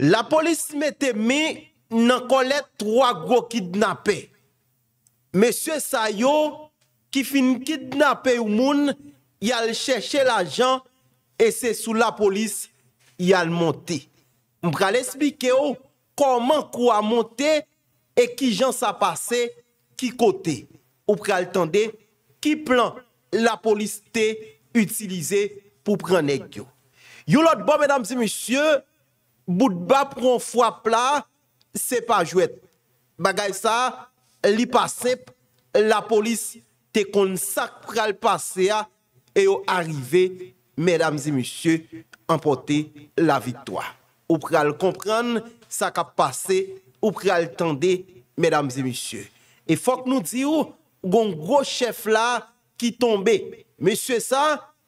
La polis me teme nan kolet 3 go kidnapè. Mèsyè sa yo, ki fin kidnapè ou moun, yal chèche la jan, e se sou la polis yal monte. Mpral explike yo, koman kou a monte, e ki jan sa pase, ki kote. Mpral tende, ki plan la polis te utilize pou pranek yo. Yolot bo, mèdamse mèsyè, Bout bap ron fwa pla, se pa jwet. Bagay sa, li pasep, la polis te kon sak pral pase a, e yo arrive, mèdames et monsieurs, anpote la vitwa. Ou pral kompran, sak a pase, ou pral tende, mèdames et monsieurs. E fok nou di ou, goun gwo chef la ki tombe. Monsieurs sa,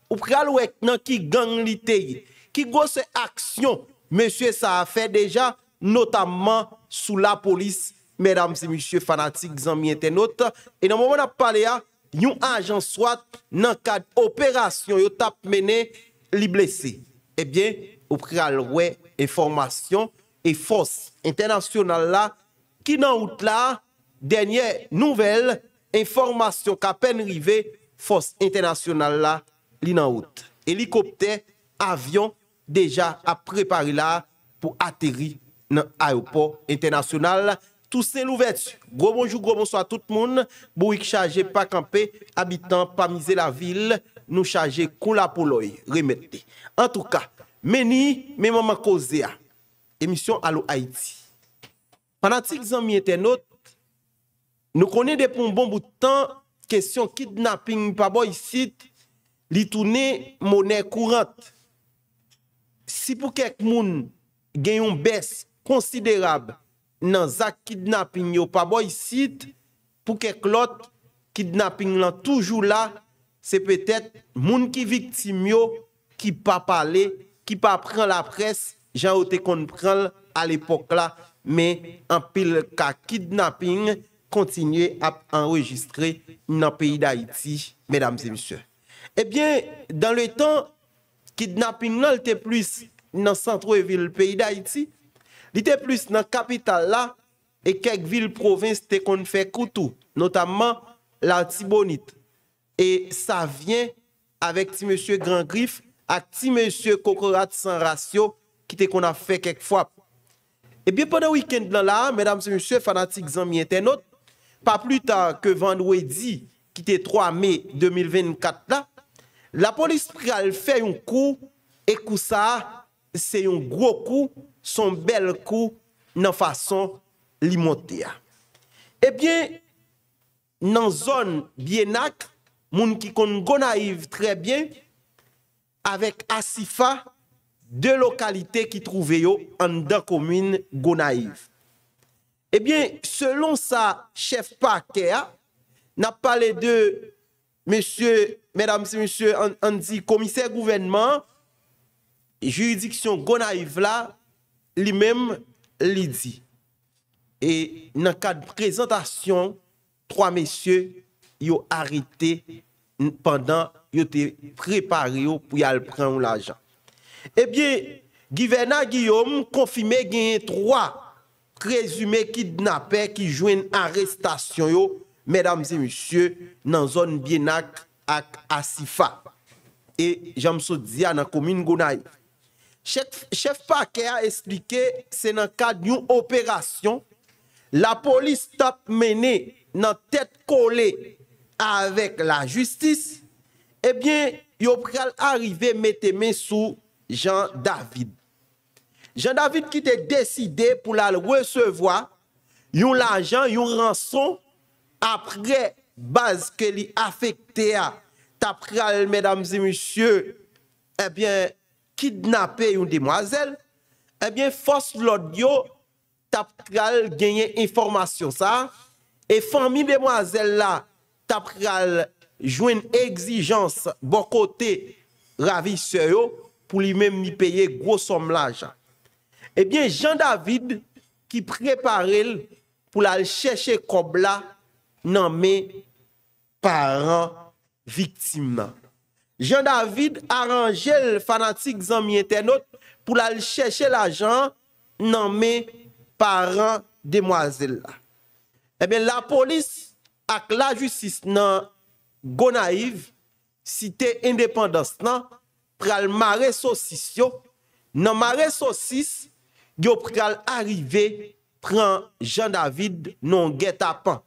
ou pral wek nan ki gang li te yi. Ki gwo se aksyon. Monsye sa afe deja, notamman sou la polis, medam se monsye fanatik zan mi entenot, e nan moumen ap pale a, yon ajan swat nan kad operasyon yo tap mene li blese. Ebyen, ou prealwe informasyon, e fos internasyonal la, ki nanout la, denye nouvel informasyon ka pen rive, fos internasyonal la, li nanout, elikopter, avyon, Deja aprepare la pou ateri nan Ayopo Internasyonal. Tous se louvet. Grobonjou, grobonjou a tout moun. Bou yik chaje pa kampe, abitan pa mize la vil. Nou chaje kou la pou loy, remette. En touka, meni, men mouman kozea. Emisyon alo Haiti. Panatik zan miye tenot, nou kone depon bon boutan kèsyon kidnapping, mipa bo yisit li toune mounè kourent. Si pou kek moun genyon bes konsiderab nan zak kidnapping yo, pa boy sit, pou kek lot kidnapping lan toujou la, se petet moun ki viktim yo, ki pa pale, ki pa pren la pres, jan ote kon prel al epok la, me an pil ka kidnapping kontinye ap enregistre nan peyi da iti, medam se misyo. Ebyen, eh dan le ton... ki dna pin nan lte plis nan santrou e vil peyi da iti, lite plis nan kapital la, e kek vil provins te kon fe koutou, notamman la tibonit. E sa vyen avek ti mèche Gran Grif, ak ti mèche Kokorat San Rasyo, ki te kon a fe kek fwa. E biye pwede wikend nan la, mèdam se mèche fanatik zan miye tenot, pa pli ta ke vandwe di ki te 3 mey 2024 la, La polis pri al fe yon kou, e kou sa, se yon gro kou, son bel kou nan fason limote ya. Ebyen, eh nan zon Bienak, moun ki kon Gonaiv trebyen, avek Asifa, de lokalite ki trouve yo an da komine Gonaiv. Ebyen, eh selon sa chef parke ya, nan pale de monsie mèdam se mèche, an di komiser gouvenman, juridiksyon Gona Ivla, li mèm li di. E nan ka de prezentasyon, 3 mèche yo harite pendant yo te prepare yo pou yal pren ou eh la jan. Ebyen, Giverna Guillaume konfime genye 3 kresume ki dnape, ki jwen arestasyon yo, mèdam se mèche, nan zon bienak ak Asifa. et jam sou dans la commune Gonaï. Chef, chef Paquet a expliqué c'est dans le cadre d'une opération, la police tape mené... dans tête collée avec la justice, eh bien, yo pral arriver mettre main sous Jean David. Jean David qui était décidé pour la recevoir, yon l'argent, yon rançon après baz ke li afekte a tapral, medams e monsye, ebyen, eh kidnap e yon demwazel, ebyen, eh fos lodyo tapral genye informasyon sa, e fom mi demwazel la, tapral jwen egzijans bokote ravi seyo pou li men mi peye gwo somlaja. Ebyen, eh jan David ki preparel pou la l chèche kobla nanme Paran viktima. Jean David aranje l fanatik zanmye tenot pou la l chèche l ajan nan me paran demwazela. Ebe la polis ak la jutsis nan Gonaiv site independans nan pral mare sosis yo. Nan mare sosis yo pral arrive pran Jean David non geta pan.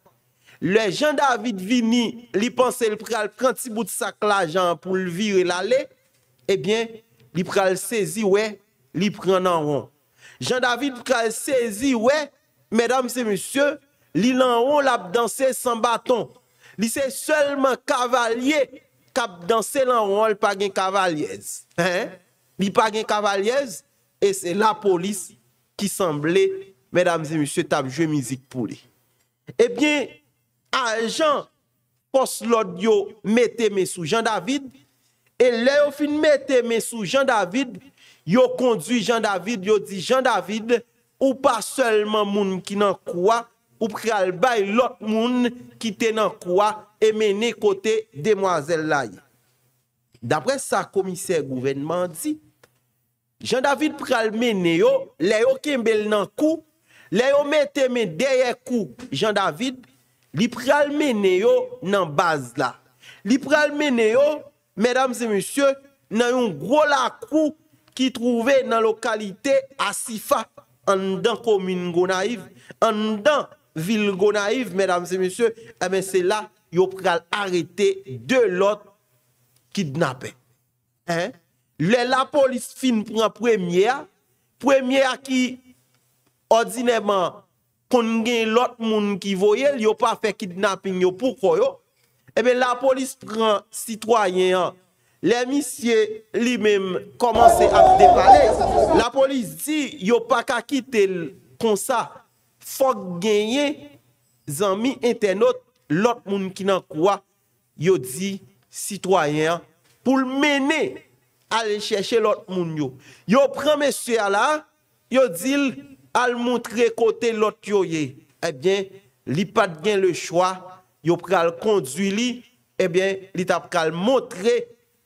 Le Jean-David Vigny li panse li pral pranti bout sakla jan pou li viri lale, ebyen, eh li pral sezi we, li pran nan ron. Jean-David pral sezi we, mèdames et monsieurs, li nan ron la bdanser san baton. Li se seulement kavalier ka bdanser nan ron l'pagin kavaliez. Li pagin kavaliez, e se la polis ki semblé, mèdames et monsieurs, tabjwe mizik pou li. Ebyen, eh ajan poslod yo mette me sou Jean David, e leyo fin mette me sou Jean David, yo kondwi Jean David, yo di Jean David, ou pa selman moun ki nan kwa, ou pral bay lot moun ki te nan kwa, e mene kote demwazel la yi. Dapre sa komise gouvenman di, Jean David pral mene yo, leyo kembel nan kwa, leyo mette me deye kwa Jean David, Li pral mene yo nan baz la. Li pral mene yo, medam se monsye, nan yon gro lakou ki trouve nan lokalite asifa an dan komine gonaiv, an dan vil gonaiv, medam se monsye, e men eh se la, yo pral arete de lot kidnapen. Le la polis fin pran premyea, premyea ki odineman kon gen lot moun ki voyel, yo pa fe kidnapping yo, poukoy yo, ebe eh la polis pran sitwayen, le misye li mem, komanse ap depane, la polis di, yo pa kakite kon sa, fok genye, zanmi internet, lot moun ki nan kwa, yo di, sitwayen, pou menen, ale cheshe lot moun yo, yo pran mesye la, yo dil, al moutre kote lot yo ye, ebyen, eh li pat gen le chwa, yo pral kondzui li, ebyen, eh li tap pral moutre,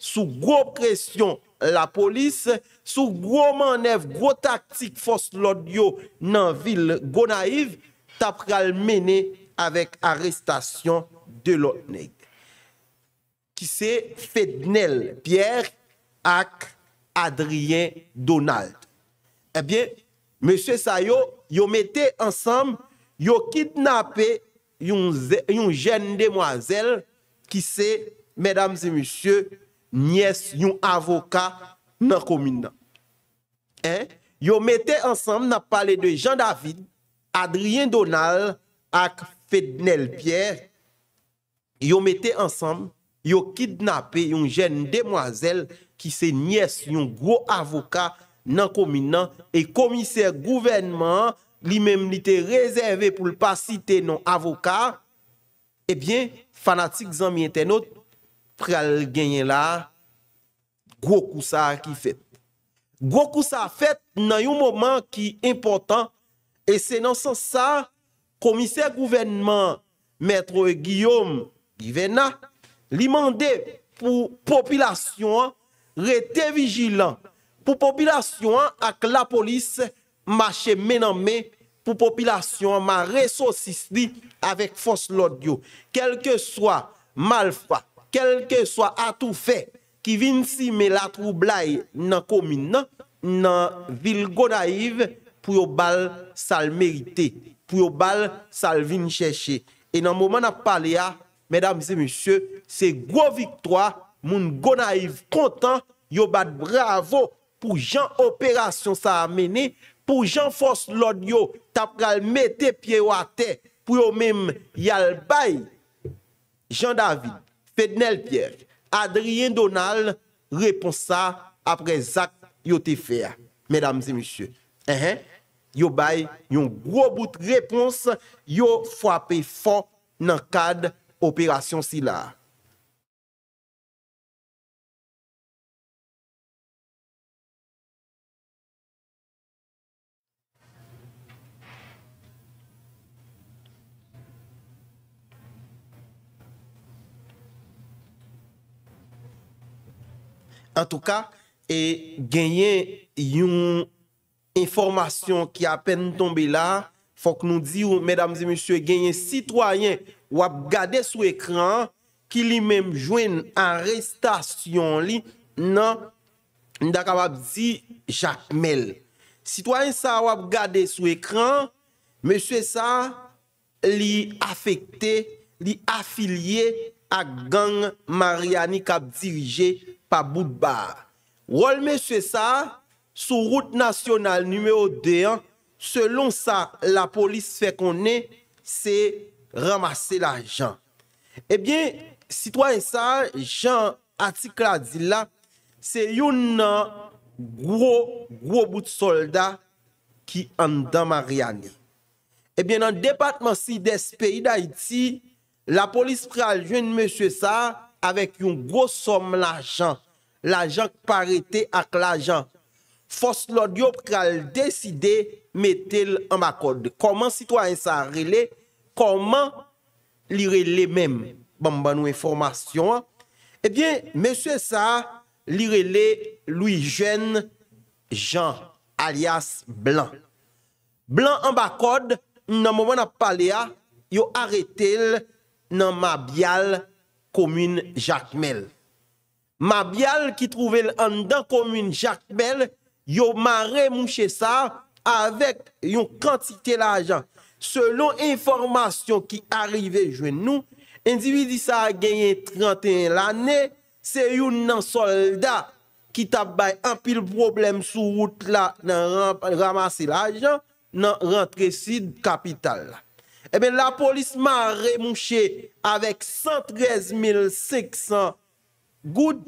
sou gro presyon la polis, sou gro man ev, sou gro taktik fos lot yo nan vil go naiv, tap pral mene avek arestasyon de lot neg. Ki se, Fednel Pierre ak Adrien Donald. Ebyen, eh Monsye Sayo, yo mette ansam, yo kidnape yon jen demwazel ki se, medams e monsye, nyes yon avoka nan komina. Yo mette ansam, nan pale de Jean David, Adrien Donald ak Fednel Pierre, yo mette ansam, yo kidnape yon jen demwazel ki se, nyes yon gro avoka nan komina. nan komi nan, e komiser gouvenman, li menm li te rezerve pou l pa site non avoka, ebyen, eh fanatik zan mi ente not, pre al genye la, Gwoku sa ki fet. Gwoku sa fet nan yon moman ki important, e se nan san sa, komiser gouvenman, metro e Guillaume, li vena, li mande pou popilasyon, re te vijilan, Pou popilasyon ak la polis, ma che menanme, pou popilasyon ma resosistli avek fos lodyo. Kelke swa mal fwa, kelke swa atou fe, ki vin si me la troublai nan komin nan, nan vil go naiv, pou yo bal sal merite, pou yo bal sal vin cheshe. E nan mouman ap pale a, medam se musye, se gwo viktwa, moun go naiv kontan, yo bat bravo, pou jan operasyon sa amene, pou jan fos lod yo tapral mette piye wate, pou yo menm yal bay, jan David, Fednel Pierre, Adrien Donald, repons sa apre Zak yote fea. Medamzi misye, eh, eh, yo bay yon gro bout repons, yo fwape fwa nan kad operasyon si la. En tout ka, genyen yon informasyon ki apen tombe la, fok nou di ou, medamze, monsye, genyen sitwayen wap gade sou ekran, ki li menm jwen anrestasyon li nan ndakabab zi Jamel. Sitwayen sa wap gade sou ekran, monsye sa li afekte, li afilye ak gang Mariani kap dirije pa bout bar. Wol mè sè sa, sou route nasyonal numè o deyan, selon sa, la polis fè konè, se ramase la jan. Ebyen, sitwansan jan atik la di la, se yon nan gwo bout solda ki andan marian. Ebyen, nan depatman si des peyi da iti, la polis preal jwen mè sè sa, avèk yon gwo som la jan la jan k pa rete ak la jan, fos lodiop k al deside metel an ba kode. Koman sitwa yon sa rele, koman li rele mem, bon, bamba nou e formasyon, ebyen, eh mè sè sa, li rele loui jen, jan, alias blan. Blan an ba kode, nan mouman ap palea, yo arete l nan mabial komoun jakmel. Mabial ki trouvel an dan komun Jakbel, yo man remouche sa avèk yon kantite l'ajan. Selon informasyon ki arrive jwen nou, individi sa a genyen 31 l'anè, se yon nan soldat ki tabay an pil problem sou wout la nan ramase l'ajan, nan rentre si kapital. E ben la polis man remouche avèk 113.600. Goud,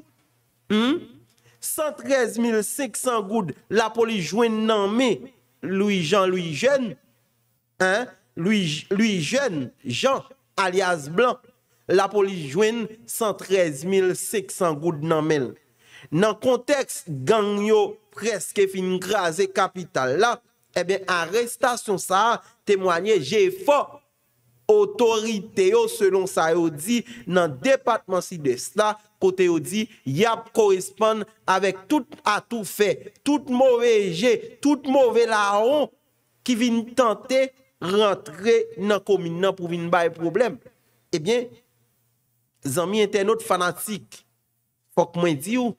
113.600 goud, la poli jwen nanme, Louis-Jean, Louis-Jean, Jean, alias Blanc, la poli jwen 113.600 goud nanmel. Nan konteks gangyo preske fin graze kapital la, ebe, arrestasyon sa a temwanye, je fa otoriteyo selon sa yo di nan departement si de sta, yo di, yap korespande avek tout atou fe, tout mouve eje, tout mouve la hon, ki vin tante rentre nan komine nan pou vin baye problem. Ebyen, zanmi ente not fanatik, pok mwen di ou,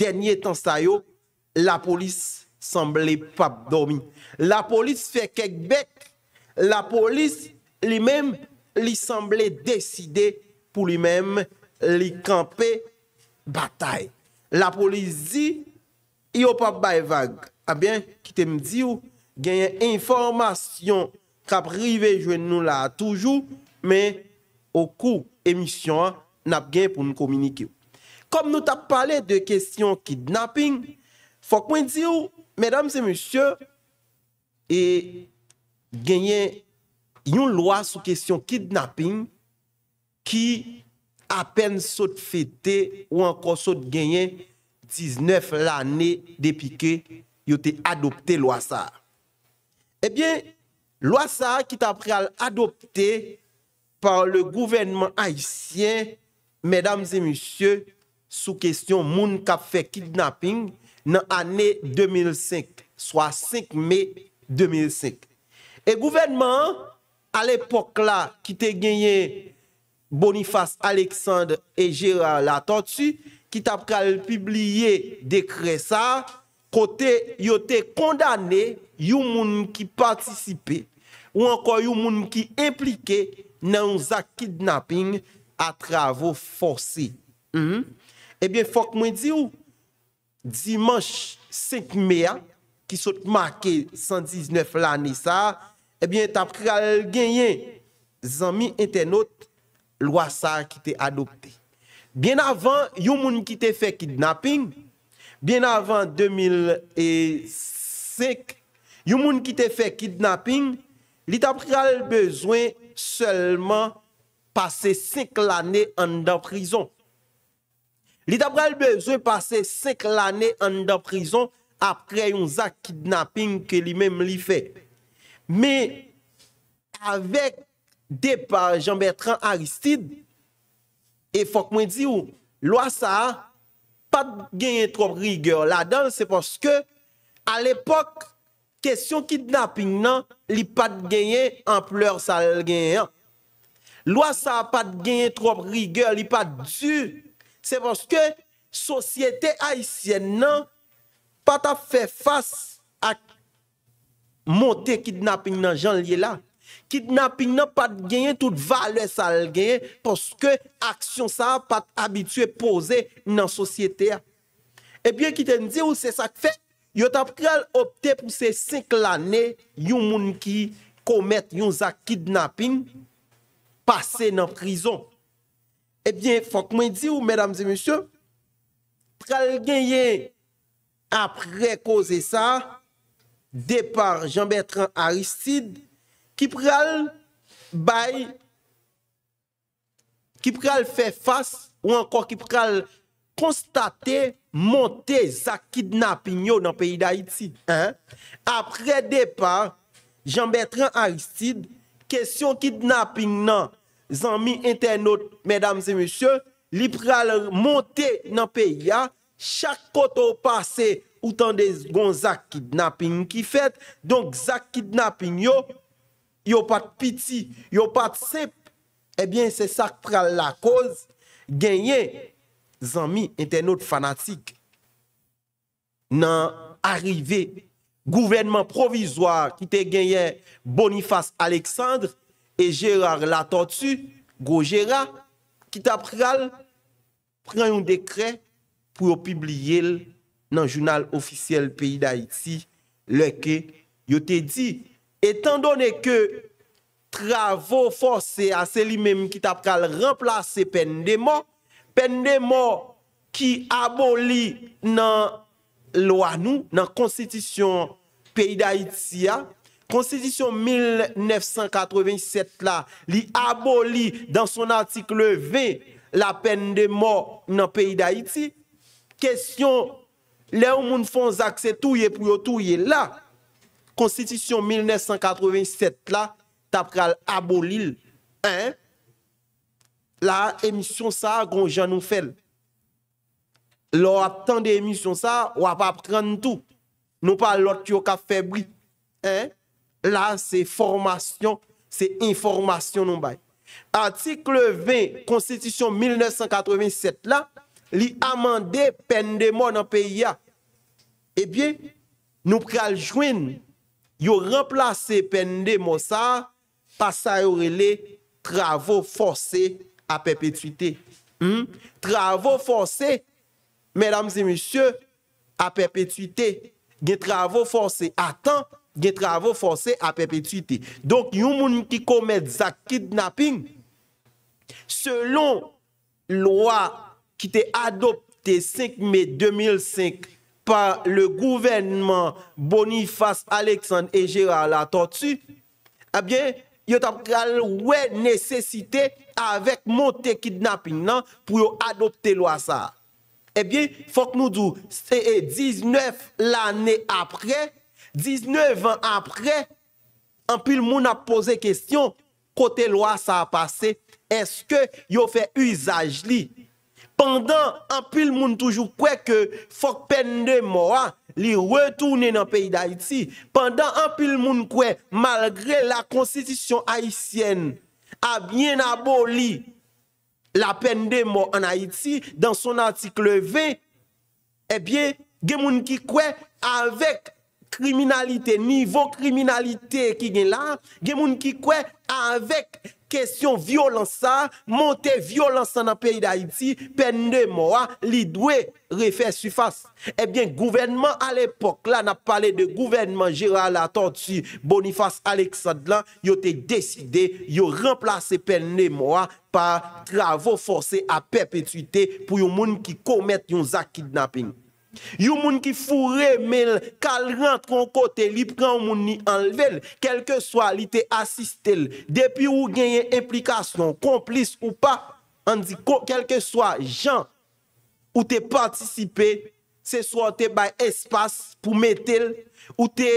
denye tan sayo, la polis semble pap domi. La polis fe kekbek, la polis li men li semble deside pou li men li kampe batay. La polizi, yo pa bay vag. Abyen, ki te mdi ou, genye informasyon kap rive jwen nou la toujou, men, ou kou emisyon nap gen pou nou kominike. Kom nou tap pale de kestyon kidnapping, fok mwen di ou, medam se msye, genye yon lwa sou kestyon kidnapping, ki, apen sot fete ou ankon sot genyen 19 l ane depike yote adopte lo asar. Ebyen, lo asar kit apre al adopte pan le gouvenman Haitien, medams e monsye, sou kesyon moun kap fe kidnapping nan ane 2005, swa 5 me 2005. E gouvenman al epok la ki te genyen Boniface, Alexandre et Gérard Latortu ki tap kal pibliye dekre sa, kote yote kondane yon moun ki patisipe ou anko yon moun ki implike nan ouza kidnapping a travou forse. Mm-hmm. Ebyen, eh fok mwen di ou? Dimanche 5 Mea, ki sot make 119 lani sa, ebyen, tap kal genyen zami internet loi ça qui était adoptée. Bien avant, yon gens qui te fait kidnapping, bien avant 2005, yon moun qui te fait kidnapping, li besoin seulement passer 5 années en prison. Li t'a besoin passer 5 années en prison après un zak kidnapping que lui-même fait. Mais avec De pa Jean-Bertrand Aristide E fok mwen di ou Lwa sa Pat genyen trope rigyor La dan se poske Al epok Kesyon kidnapping nan Li pat genyen An pleur sal genyen Lwa sa pat genyen trope rigyor Li pat du Se poske Sosyete haisyen nan Pat a fe fas A Monte kidnapping nan Jean-Lie la Kidnaping nan pat genyen tout valwe sal genyen Poske aksyon sa pat abitue pose nan sosyete a Ebyen ki ten di ou se sak fe Yot ap krel opte pou se 5 lane Yon moun ki komet yon zak kidnaping Pase nan prizon Ebyen eh fok mwen di ou medam zi monsye Krel genyen ap rekoze sa Depar Jean-Bertrand Aristide Ki pral fè fass ou ankon ki pral konstate monte zak kidnapinyo nan peyi d'Haïti. Apre depa, Jean-Bertrand Aristide, kesyon kidnapinyo nan zanmi internote, mesdames et messieurs, li pral monte nan peyi a, chak koto pase ou tan de zgon zak kidnapinyo ki fèt, donk zak kidnapinyo, yo pat piti, yo pat sep, ebyen eh se sak pral la koz, genyen, zanmi, ente not fanatik, nan arive, gouvenman provizwa, kite genyen Boniface Alexandre, e Gérard Latentu, go Gérard, kite pral, pran yon dekret, pou yo pibliye l, nan jounal ofisyel peyi da iti, leke, yo te di, yo te di, Etan donè ke travò fòsè a sè li mèm ki tap kal remplase pen de mò, pen de mò ki aboli nan lo anou, nan konstitisyon peyi d'Aiti ya, konstitisyon 1987 la li aboli dan son artik le ve la pen de mò nan peyi d'Aiti, kèsyon le ou moun fòn zakse touye pou yo touye la, konstitisyon 1987 la, ta pral abolil, la emisyon sa, gwo jan nou fel, lor ap tan de emisyon sa, wap ap kran nou tou, nou pa lot yo ka febri, la se formasyon, se informasyon nou bay, antikle 20, konstitisyon 1987 la, li amande pendemo nan peyi ya, e bie nou pral jwen nou, yo remplase Pende Monsar, pa sa yorele travou fonsè a pepetuite. Hmm? Travou fonsè, mèdames et mèsyè, a pepetuite. Gen travou fonsè a tan, gen travou fonsè a pepetuite. Donk yon moun ki komèd za kidnapping, selon lwa ki te adopte 5 mai 2005, pa le gouvenman Boniface Alexandre Egera la totu, ebyen, eh yo tap kal wè nesesite avèk monte kidnapping nan pou yo adote lwa sa. Ebyen, eh fok nou dou, se 19 e l'anè apre, 19 an apre, anpil moun ap pose kestyon, kote lwa sa apase, eske yo fe usaj li? Pendant un pile monde toujours quoi que faut peine de mort li retourner dans le pays d'Haïti. Pendant un pile monde quoi malgré la constitution haïtienne a bien aboli la peine de mort en Haïti dans son article 20 eh bien des moun qui kwe avec kriminalite, nivou kriminalite ki gen la, gen moun ki kwe a avek kesyon violansa, monte violansa nan peyi da iti, pen ne moa li dwe refe sufas. Ebyen, eh gouvenman al epok la nap pale de gouvenman Gérald Latord si Boniface Alexandre yo te deside, yo remplace pen ne moa pa travon force a perpetuite pou yon moun ki komet yon zak kidnapping. You moun ki fure mel, kal rent kon kote, li pran moun ni anlevel, kelke swa li te asistel, depi ou genye implikasyon, komplis ou pa, an di kelke swa jan, ou te patisipe, se swa te bay espas pou metel, ou te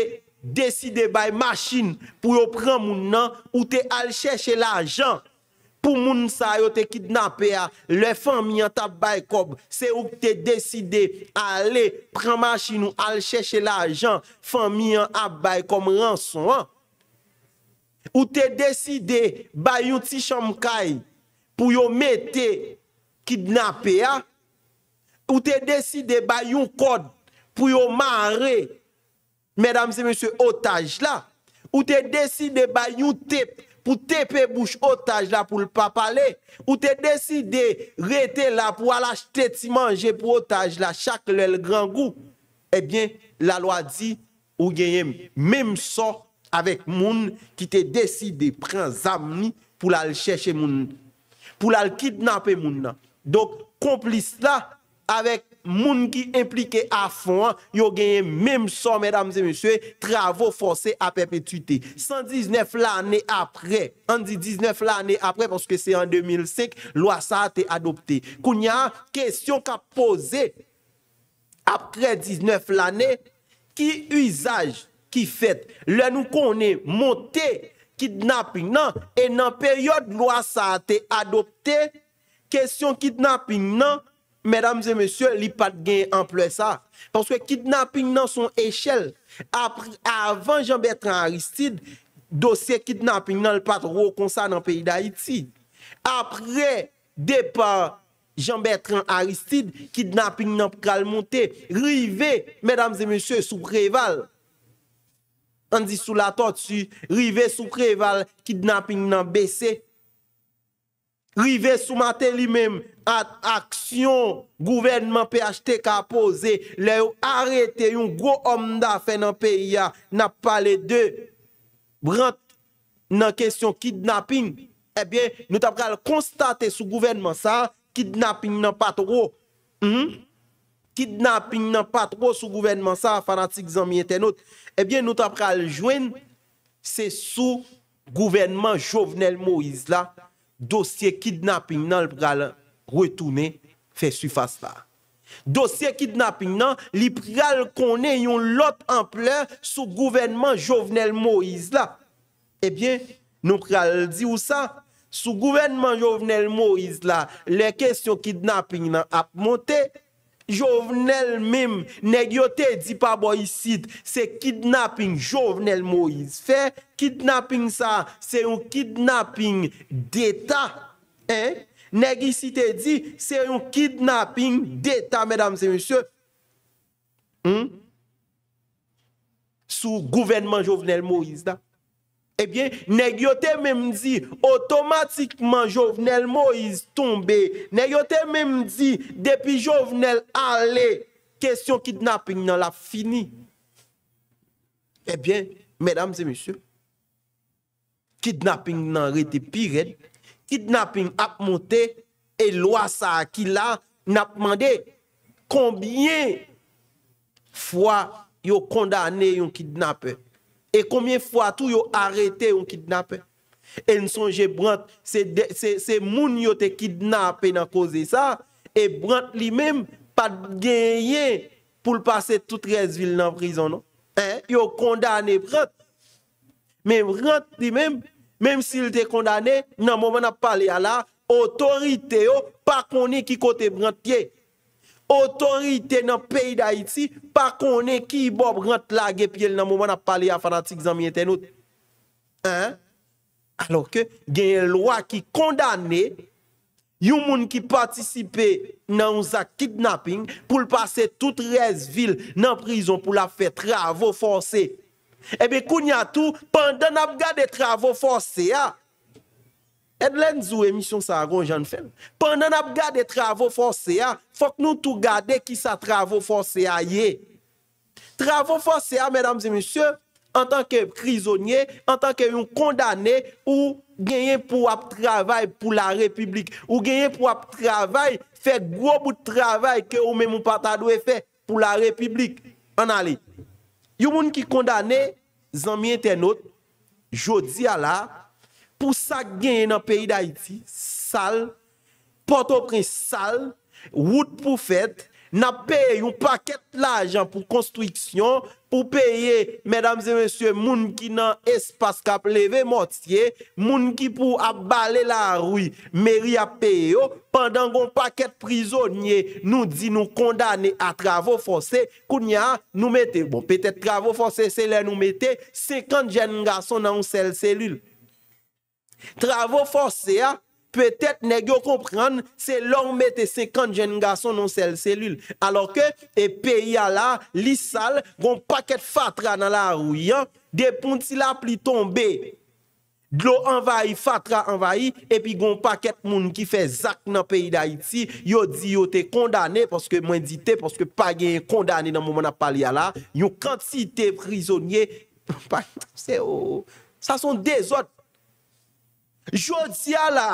deside bay machin pou yo pran moun nan, ou te alcheche la jan. pou moun sa yo te kidnape ya, le fanyan tap bay kob, se ou te deside ale, pranman chi nou al chèche l'ajan, fanyan ap bay kom ranson an. Ou te deside bay yon ticham kay, pou yo mette kidnape ya, ou te deside bay yon kod, pou yo mare, mèdame se mèsyo otaj la, ou te deside bay yon tep, pou te pe bouche otaj la pou l papale, ou te deside rete la pou alache te ti manje pou otaj la, chak lè l gran gou, ebyen eh la loi di ou genyem, mem so avèk moun ki te deside pren zamni pou l al chèche moun, pou l al kidnapè moun. Dok, komplis la avèk, moun ki implike a fon, yo genye mèm son, mèdam zè mèsyè, travò fòsè a pèpè tutè. 119 l'anè apre, an di 19 l'anè apre, pòske se an 2005, lwa sa a te adoptè. Kou nyan, kesyon ka pose, apre 19 l'anè, ki usaj ki fèt, lè nou konè montè, kidnapping nan, e nan peryode lwa sa a te adoptè, kesyon kidnapping nan, Mèdam zè mèsyò, li pat gen amplè sa. Panswè kidnapping nan son echel, avan Jean-Bertrand Aristide, dosye kidnapping nan l pat ro konsan nan peyi d'Haïti. Apre depa Jean-Bertrand Aristide, kidnapping nan p kalmonte, rive, mèdam zè mèsyò, sou preval. An di sou la tot su, rive sou preval, kidnapping nan besey. Rive soumate li mem, at aksyon, gouvenman PHTK a pose, le ou arete yon gwo omda fe nan peyi ya, nan pale de, brant nan kesyon kidnapping, e bien nou tap kal konstate sou gouvenman sa, kidnapping nan patro, hmm? kidnapping nan patro sou gouvenman sa, fanatik zanmye tenot, e eh bien nou tap kal jwen, se sou gouvenman jovenel Moïse la, Dosye kidnapping nan li pral retoune, fe su fasa la. Dosye kidnapping nan, li pral konen yon lot anple, sou gouvenman jovenel Moïse la. Ebyen, eh nou pral di ou sa, sou gouvenman jovenel Moïse la, le kesyon kidnapping nan apmote. Jouvenel mim, neg yo te di pa bo yisid, se kidnapping Jouvenel Moïse. Fe, kidnapping sa, se yon kidnapping deta. Neg yisid te di, se yon kidnapping deta, mèdam se yon syo. Hmm? Sou gouvenman Jouvenel Moïse da. Ebyen, eh neg yote mem di, otomatikman jovenel Moise tombe, neg yote mem di, depi jovenel Ale, kesyon kidnapping nan la fini. Ebyen, eh medam se misyo, kidnapping nan rete pi red, kidnapping ap monte, e lwa sa akila, nap mande, kombien fwa yo kondane yon kidnapper? Et combien de fois tout yo arrêté un kidnappé Et nous que Brant, c'est c'est moun yo été kidnappé dans cause ça et Brant lui-même pas gagné pour passer toute 13 ville en prison non. Hein, condamné Brant. Mais Brant lui-même même s'il était condamné, dans le moment où parlé à la autorité, pas connu qui côté Brant autorité dans le pays d'Haïti, pas qu'on est qui Bob rentre la puis dans le moment où parlé à fanatiques amis internautes. Hein? Alors que, il y a une loi qui condamne les moun qui participe dans un kidnapping pour passer toute reste ville dans la prison pour la faire travaux forcés. Eh bien, kounya tout, pendant n'a des travaux forcés, ah, Edlen zou emisyon sa ron jan fèm. Pendan ap gade travou fon se a, fòk nou tou gade ki sa travou fon se a ye. Travou fon se a, mèdames et mèsyò, an tan ke krizonye, an tan ke yon kondane, ou genyen pou ap travay pou la republik. Ou genyen pou ap travay, fè gwo bout travay ke ou mè mou patadou e fè pou la republik. An ale. Yon moun ki kondane, zan mien tenot, jodi ala, Pousak genye nan peyi da iti, sal, potopren sal, wout pou fet, nan peye yon paket la ajan pou konstriksyon, pou peye, mèdames et mèsyè, moun ki nan espaskap leve motye, moun ki pou abale la rouy, mèry a peye yo, pandan goun paket prizonye, nou di nou kondane a travofose, kou nyan nou mette, bon, petet travofose selè nou mette, sekant jen nga son nan ou sel selül. Travo forse a, petet negyo komprende se lor mette 50 jen nga son nan sel selul. Alor ke, e pe yala, lisal, goun paket fatra nan la rouyan, de poun si la pli tombe, glou anvay fatra anvay, epi goun paket moun ki fe zak nan peyi da iti, yo di yo te kondane, mwen di te, porske pa gen kondane nan mouman apal yala, yo kant si te prizonye, pa yon se o. Oh, Sa son de zot, Jodia la,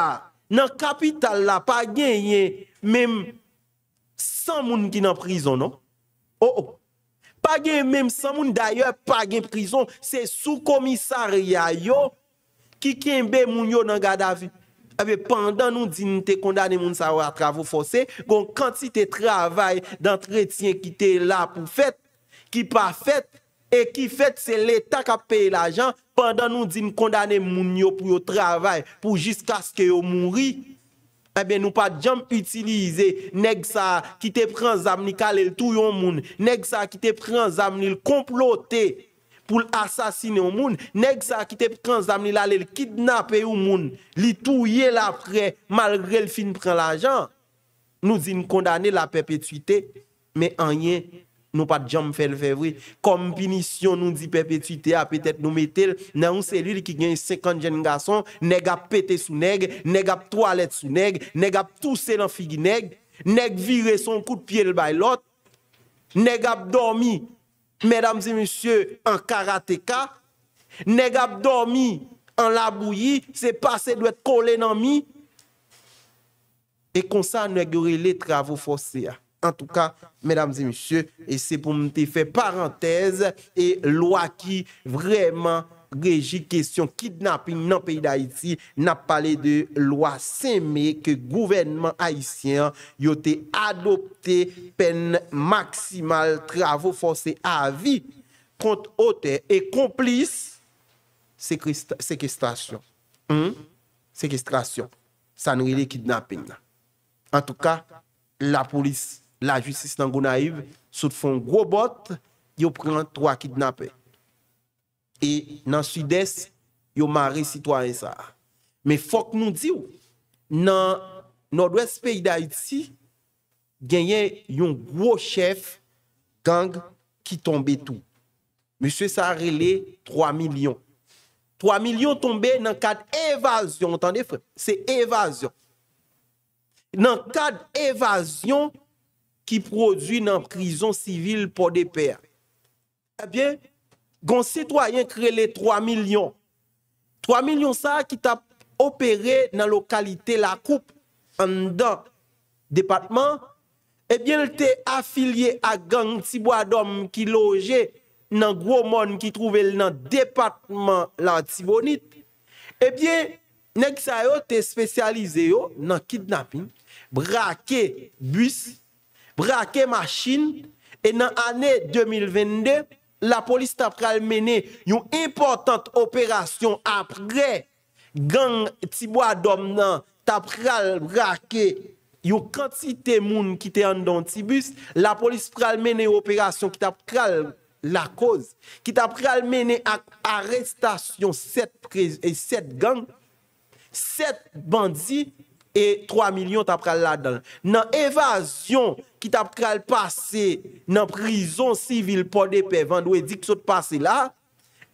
nan kapital la, pa genye menm san moun ki nan prizon, no? O, oh, o. Oh. Pa genye menm san moun, dayo, pa genye prizon, se sou komisariya yo, ki kenbe moun yo nan gada vi. Awe, pandan nou dinite kondade moun sa wak travou fose, gon kantite travay dan tretien ki te la pou fet, ki pa fet, E ki fet se l'Etat ka peye l'ajan, pandan nou zin kondane moun yo pou yo travay, pou jiska ske yo moun ri, ebe eh nou pa djam utilize, neg sa ki te pran zamni kalel tou yon moun, neg sa ki te pran zamni l'komplote pou l'asasine yon moun, neg sa ki te pran zamni lalel kidnape yon moun, li tou ye la pre, malgre l'fin pran l'ajan. Nou zin kondane la pepetite, me an yen, Nou pa djam fèl fèvri, kom pinisyon nou di pepetite apetèt nou metèl, nan ou selul ki gwen yon 50 jen nga son, neg ap pète sou neg, neg ap toalet sou neg, neg ap tousè nan figi neg, neg vire son kout pièl bay lot, neg ap dormi, mèdames et monsieurs, an karateka, neg ap dormi an labouyi, se pase dwe kòle nan mi, e konsan neg yore le travou fòsè a. En tout ka, mesdames et messieurs, et c'est pour nous te faire parenthèse, et loi qui vraiment réjit question kidnapping nan pays d'Haïti, na palé de loi sème que gouvernement haïtien yote adopte peine maximale travaux forcés à vie contre auteurs et complices séquestration. Séquestration. Sanrile kidnapping. En tout ka, la police... la jwistis nan Gounaïv, sot fon gwo bot, yo pren an to akidnapè. E nan sudès, yo mare sitwa en sa. Me fok nou di ou, nan nodwes peyi da itsi, genye yon gwo chef, gang, ki tombe tou. Mise sa rele, 3 milyon. 3 milyon tombe nan kad evasyon, se evasyon. Nan kad evasyon, ki produ nan krizon sivil pou deper. Ebyen, eh gon sitwayen kre le 3 milyon. 3 milyon sa ki tap operè nan lokalite la koup, an dan departman, ebyen eh lte afilye a gang tibwa dom ki loje nan gwo mon ki truvel nan departman lan tibwonit. Ebyen, eh nek sa yo te spesyalize yo nan kidnapping, brake bus, brake machin, e nan ane 2022, la polis tap pral mene yon important operasyon apre gang tibwa domnan, tap pral brake yon kantite moun ki te an don tibus, la polis pral mene operasyon ki tap pral la koz, ki tap pral mene ak arestasyon set gang, set bandi, E 3 milyon tap pral la dan. Nan evasyon ki tap pral pase nan prizon sivil po de pe van, dwe dik sot pase la,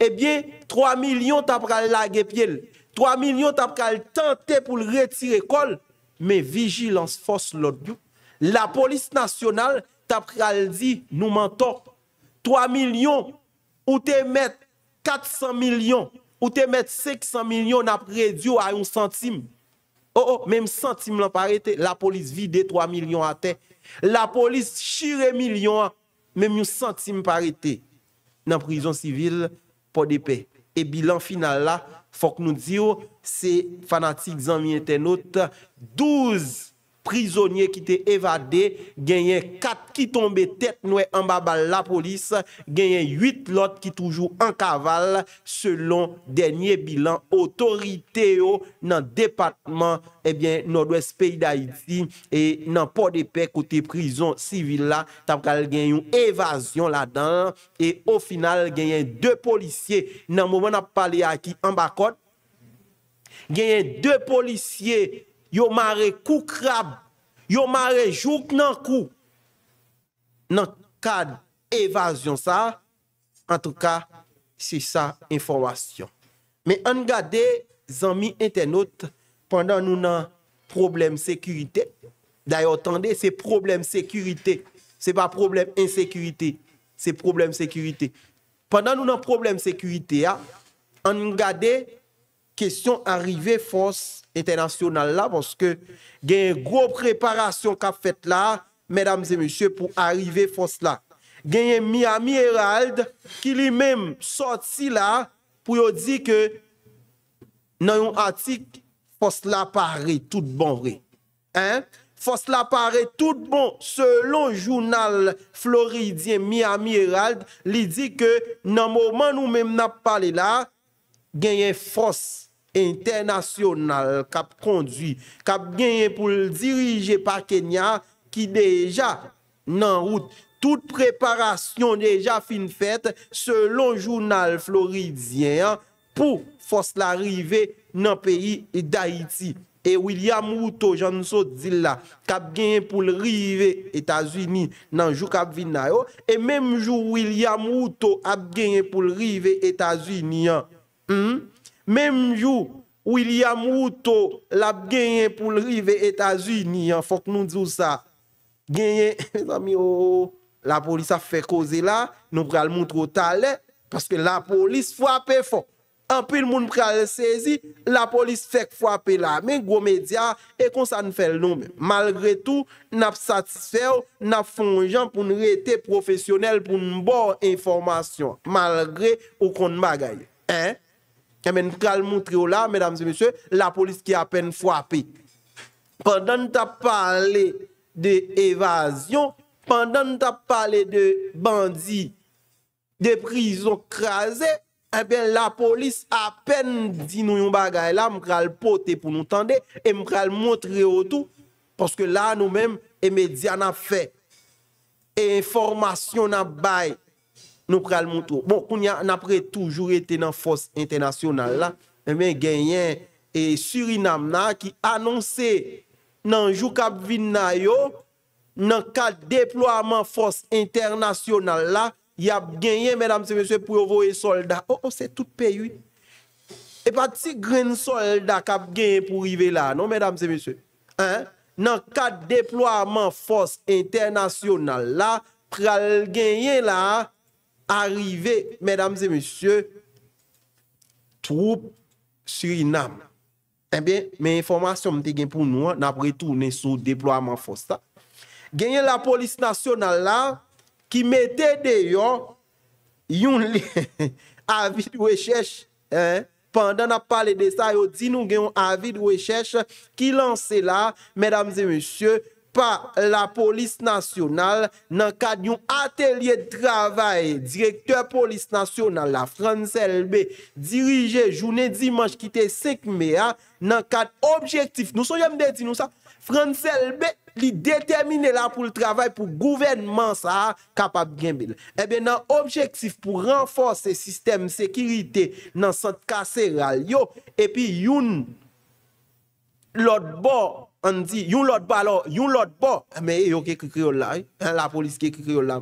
e bie 3 milyon tap pral la gepyel. 3 milyon tap pral tante pou l retire kol, me vigilans fos lodiou. La polis nasyonal tap pral di nou mentok. 3 milyon ou te met 400 milyon, ou te met 600 milyon apre diou a yon santim. O, oh, o, oh, menm sentim lan parete, la polis vide 3 milyon a ten. La polis shire milyon, menm yon sentim parete. Nan prizon sivil, pou depe. E bilan final la, fok nou diyo, se fanatik zanmi eten not, 12. prizonye ki te evade, genyen kat ki tombe tet nou e ambabal la polis, genyen 8 lot ki toujou an kaval, selon denye bilan otorite yo nan departman, ebyen, eh nodwes peyi da idzi, e nan pod epe kote prizon sivil la, tabkal genyen yon evasyon la dan, e o final genyen 2 polisye, nan mouman ap pale a ki ambakot, genyen 2 polisye, Yo mare kou krab, yo mare jouk nan kou, nan kad evasyon sa, an tou ka, se sa informasyon. Men an gade, zanmi internet, pandan nou nan problem sekurite, dayo tande, se problem sekurite, se pa problem insekurite, se problem sekurite, pandan nou nan problem sekurite, an gade, kesyon arrive fons, Etenasyon nan la, monske genye gwo preparasyon kap fet la, mèdames e monsye pou arrive fons la. Genye Miami Herald ki li mèm soti la pou yo di ke nan yon atik fons la pare tout bon vre. Fons la pare tout bon selon jounal floridien Miami Herald li di ke nan mouman nou mèm nap pale la genye fons internasyonal kap kondwi. Kap genye pou l dirije pa Kenya ki deja nan route. Tout preparasyon deja fin fete selon jounal floridien pou fos la rive nan peyi d'Aiti. E William Wouto, jansot zila, kap genye pou l rive Etats-Unis nan jou kap vinayo. E menm jou William Wouto ap genye pou l rive Etats-Unis nan jou kap vinayo. Mèm jou, William Routo l ap genyen pou l rive Etats-Unis an, fòk nou djou sa. Genyen, oh, la polis a fè koze la, nou pral moutro talè, paske la polis fwape fò. Anpil moun pral sezi, la polis fèk fwape la. Mèm gwo medya, e kon sa nou fè l nou mèm. Malgré tou, nap satisfer, nap fonjan pou nou rete profesyonel, pou nou mbor informasyon, malgré ou kon mbagay. Hein? Eh, mwen pral montre yo la, mwen damse monsye, la polis ki apen fwape. Pendan nou ta pale de evasyon, pendan nou ta pale de bandi, de prizon krasen, eh apen la polis apen di nou yon bagay la, mwen pral pote pou nou tande, mwen pral montre yo tou, poske la nou men, e medya nan fe. E informasyon nan baye. Nou pral montou. Bon, koun ya napre toujou ete nan fos internasyonal la, men genyen e Surinam la, ki anonse nan jou kap vin na yo, nan kat deployaman fos internasyonal la, yap genyen, men damse monsye, pou yo voye solda. Oh, oh, se tout pe yu. E pa ti gren solda kap genyen pou rive la, non men damse monsye? Nan kat deployaman fos internasyonal la, pral genyen la, Arrive, mesdames et messieurs, troupe Suriname. Eh bien, men informasyon mte gen pou nou an, napre tout, nen sou deploiement fos ta. Genyen la polis nasyonal la, ki mette deyon, yon li, avid wechech, pandan ap pale de sa, yo di nou genyon avid wechech, ki lance la, mesdames et messieurs, pa la polis nasyonal nan kat yon atelier travay, direktor polis nasyonal la, Frans LB dirije jounen dimanche ki te Sekmea, nan kat objektif, nou so jemde di nou sa, Frans LB li detemine la pou l travay pou gouvenman sa kapab gen bil. Ebe nan objektif pou renfose sistem sekirite nan sot kase ralyo, epi yon lot bo an di, yon lot ba lo, yon lot ba, ame ah, yo kek kriol la, la polis kek kriol la.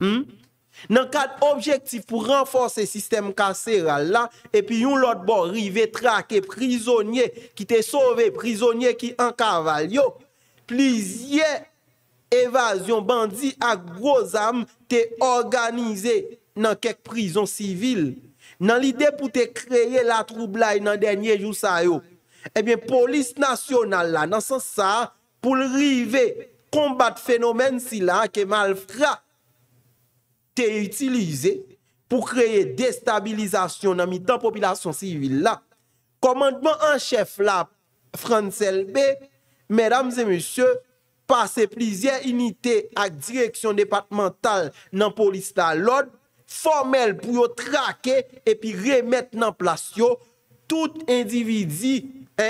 Nan hmm? kat objektif pou renfose sistem kaseyral la, epi yon lot ba rive trake prizonye ki te sove, prizonye ki an kavalyo, plizye evasyon bandi ak groz ame te organize nan kek prizon sivil. Nan li de pou te kreye la troubla yon denye jou sayo, Ebyen eh polis nasyonal la nan san sa pou l'rive kombat fenomen si la ke mal fra te itilize pou kreye destabilizasyon nan mi dan populasyon sivil la. Komandman an chef la Fransel B, medams e monsye, pase plizye unitè ak direksyon departemental nan polis la lod, formel pou yo trake epi remet nan plasyon. Tout individi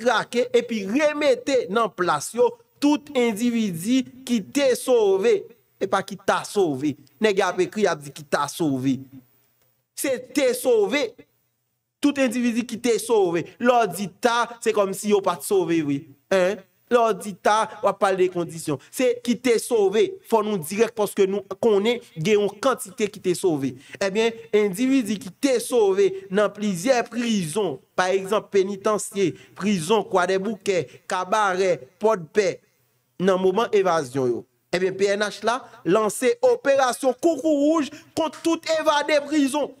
trake epi remete nan plasyon tout individi ki te sove e pa ki ta sove. Neg ap ekri ap di ki ta sove. Se te sove, tout individi ki te sove. Lò di ta, se kom si yo pa te sove. L'auditeur va on parle des conditions. C'est qui t'es sauvé, faut nous dire parce que nous connaissons une quantité qui t'es sauvé. Eh bien, individu qui t'es sauvé dans plusieurs prisons, par exemple pénitencier, prison quoi des bouquets, cabaret, porte de paix, dans moment évasion Eh bien, PNH là, lancé opération coucou rouge contre tout évadé prison.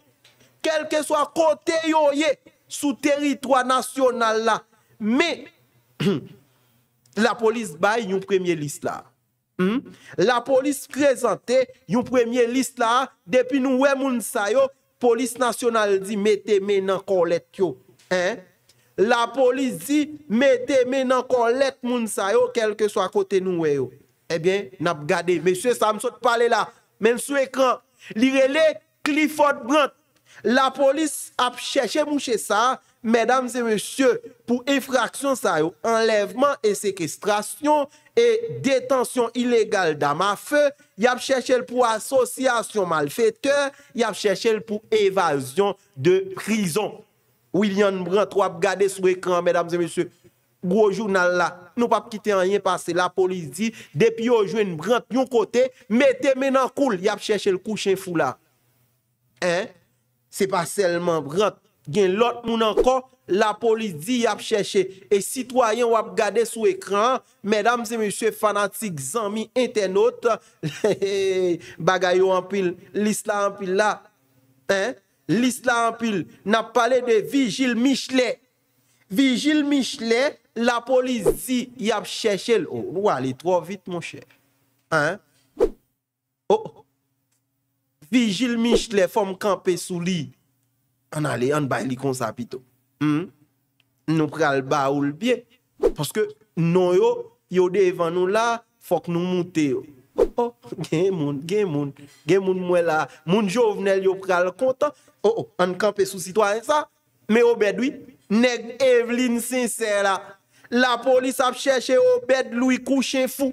Quel que soit côté yo, sous territoire national là. Mais, La polis bay yon premye list hmm? la. La polis prezante yon premye list la. Depi nou we moun sayo, polis nasyonal di mete men an kon let yo. La polis di mete men an kon let moun sayo, kelke so akote nou we yo. Ebyen, eh nap gade. Meswe sa msot pale la. Meswe kan. Lirele, klifot brant. La polis ap cheshe moun chesa a. Mesdames et messieurs, pou effraksyon sa yo, enlèvement et sékestration et détention illégale dam a fe, yap chèchèl pou asosyasyon malfèteur, yap chèchèl pou evasyon de prison. William Brant, wap gade sou ekran, mesdames et messieurs, gwojou nan la, nou pa pkite an yin pase, la polis di, depi yo jwen Brant yon kote, mette menan koul, yap chèchèl kouchen fou la. Hein? Se pa selman Brant. gen lot moun ankon, la polisi di ap chèche. E sitwayen wap gade sou ekran, medam zè mè sè fanatik zanmi internet, bagay yo anpil, lis la anpil la, lis la anpil, nap pale de Vigil Michelet. Vigil Michelet, la polisi di ap chèche. Oh, ou, ou alè tro vit moun chèche. Oh. Vigil Michelet fòm kampè sou liy. An alè, an bay li konsapito. Hmm? Nou pral ba ou l biye. Poske nou yo, yo devan nou la, fok nou moutè yo. Oh, oh, gen moun, gen moun, gen moun mouè la. Moun jovnel yo pral kontan. Oh oh, an kampe sou sitwa en sa. Me obèd wè, wi, neg Evelyn Sincer la. La polis ap chèche obèd lou kouchen fou.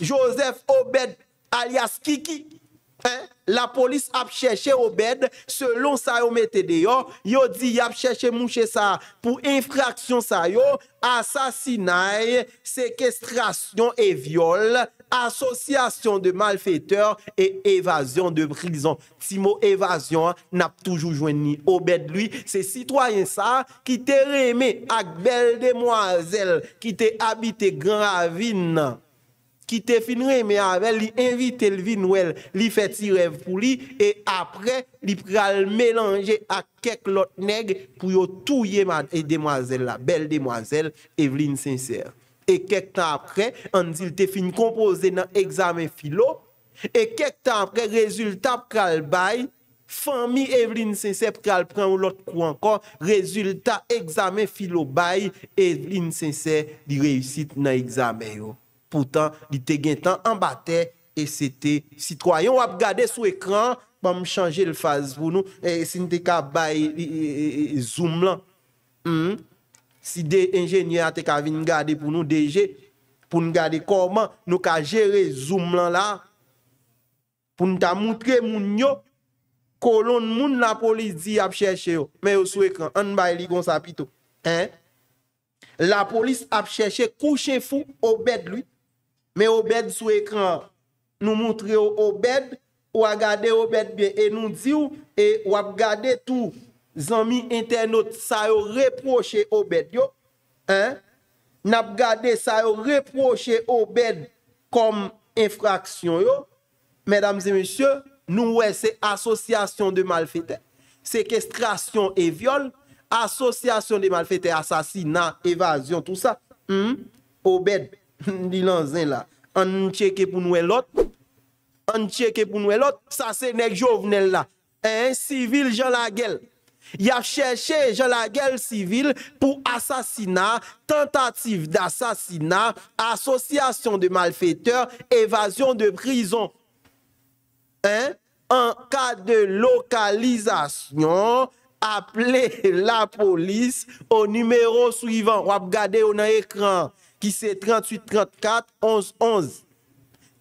Joseph obèd alias Kiki. La polis ap cheche obèd, selon sa yo mette deyo, yo di ap cheche mouche sa pou infraksyon sa yo, asasinay, sekestrasyon et viole, asosyasyon de malfèteur et evasyon de brison. Si mo evasyon, nap toujou jwen ni obèd lui, se sitwayen sa ki te reme ak bel demwazel ki te habite gran avin nan. ki te fin reme avel, li envite lvi nouel, li feti rev pou li, e apre, li pral melange ak kek lot neg pou yo touye man, e demwazel la, bel demwazel, Evelyn Sincere. E kek tan apre, an zil te fin kompoze nan egzame filo, e kek tan apre rezultat pral bay, fami Evelyn Sincere pral pran ou lot kou anko, rezultat egzame filo bay, Evelyn Sincere di reyusite nan egzame yo. Poutan, di te gen tan an batè, e se te sitwayon wap gade sou ekran, pa m chanje l faz pou nou, e si n te ka bay zoom lan. Hmm? Si de enjenye a te ka vin gade pou nou deje, pou nou gade koman nou ka jere zoom lan la, pou nou ta moutre moun yo, kolon moun la polis di ap chèche yo, me yo sou ekran, an bay ligon sa pito. La polis ap chèche kouchen fou ou bed luit, Men obèd sou ekran, nou mountre yo obèd, ou agade obèd ben. E nou di ou, e wap gade tou zami internet sa yo reproche obèd yo. Nap gade sa yo reproche obèd kom infraksyon yo. Mèdames et monsieurs, nou wè se asosyasyon de malfète. Sekestrasyon e vyon, asosyasyon de malfète, asasina, evasyon, tout sa. Obèd ben. Dilanzen la, an cheke pou nou elot, an cheke pou nou elot, sa se nek jo vnen la. Eh, sivil jan la gel. Ya cheche jan la gel sivil pou asasina, tentative d'asasina, asosyasyon de malfeteur, evasyon de brison. Eh, an ka de lokalizasyon, aple la polis ou numero suivant. Wap gade ou nan ekran. Ki se 38-34-11-11,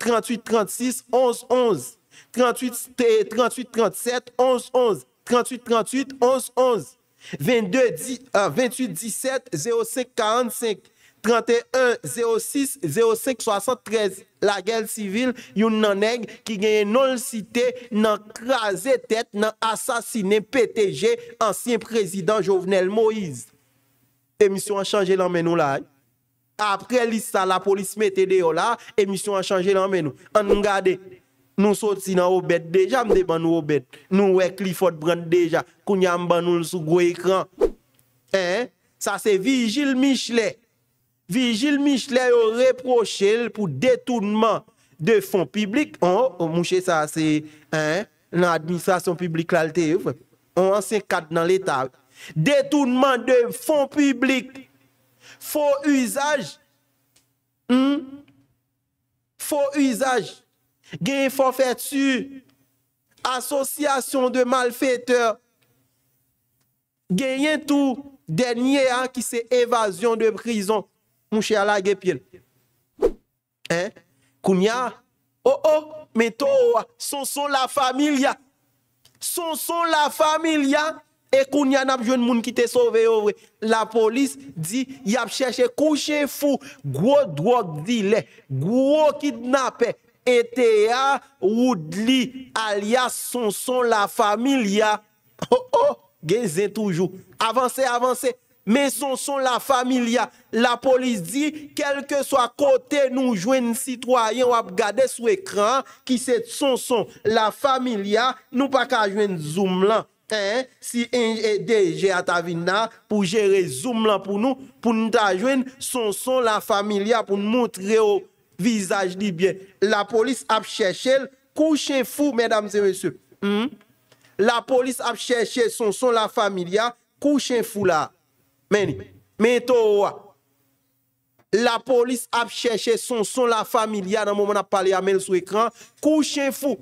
38-36-11-11, 38-37-11-11, 38-38-11-11, 28-17-05-45, 31-06-05-73. La guerre civile yon nanègue ki genye non-cité nan krasé tète nan asasiné PTG ansien président Jovenel Moïse. Emissyon a changé lan menou laè. apre lisa la polis mette de yo la, emisyon an chanje nan men nou. An nou gade, nou sot si nan obet, deja mde ban nou obet, nou wek li fote brand deja, kounya m ban nou sou gro ekran. Sa se Vigil Michele, Vigil Michele yo reproche pou detounman de fon publik, ou oh, oh, mouche sa se nan administrasyon publik lalte, ou an 5-4 nan l'etal, detounman de fon publik, faux usage. Hmm? Faux usage. Gain sur Association de malfaiteurs. Gain tout. Dernier hein, qui c'est évasion de prison. Mon à la Hein? Kounia. Oh oh, mais toi, son son la familia. Son son la famille. E kou nyan ap jwen moun ki te sove yo vre. La polis di yap chèche kou chè fou. Gwo dwo di le. Gwo kidnap e. E te ya woud li alias Sonson la familia. Ho oh, ho, genzen toujou. Avansè, avansè. Me Sonson la familia. La polis di, kelke so akote nou jwen sitwayen wap gade sou ekran ki se Sonson la familia nou pa ka jwen zoom lan. matin si DG vina pour gérer Zoom là pour nous, pour nous joindre son son la familia pour nous montrer au visage bien La police a cherché couché fou, mesdames et messieurs. Hmm? La police a cherché son son la familia couché fou là. Mais, mais la police a cherché son son la familia dans le moment où on a parlé à Mel sur écran, couché fou.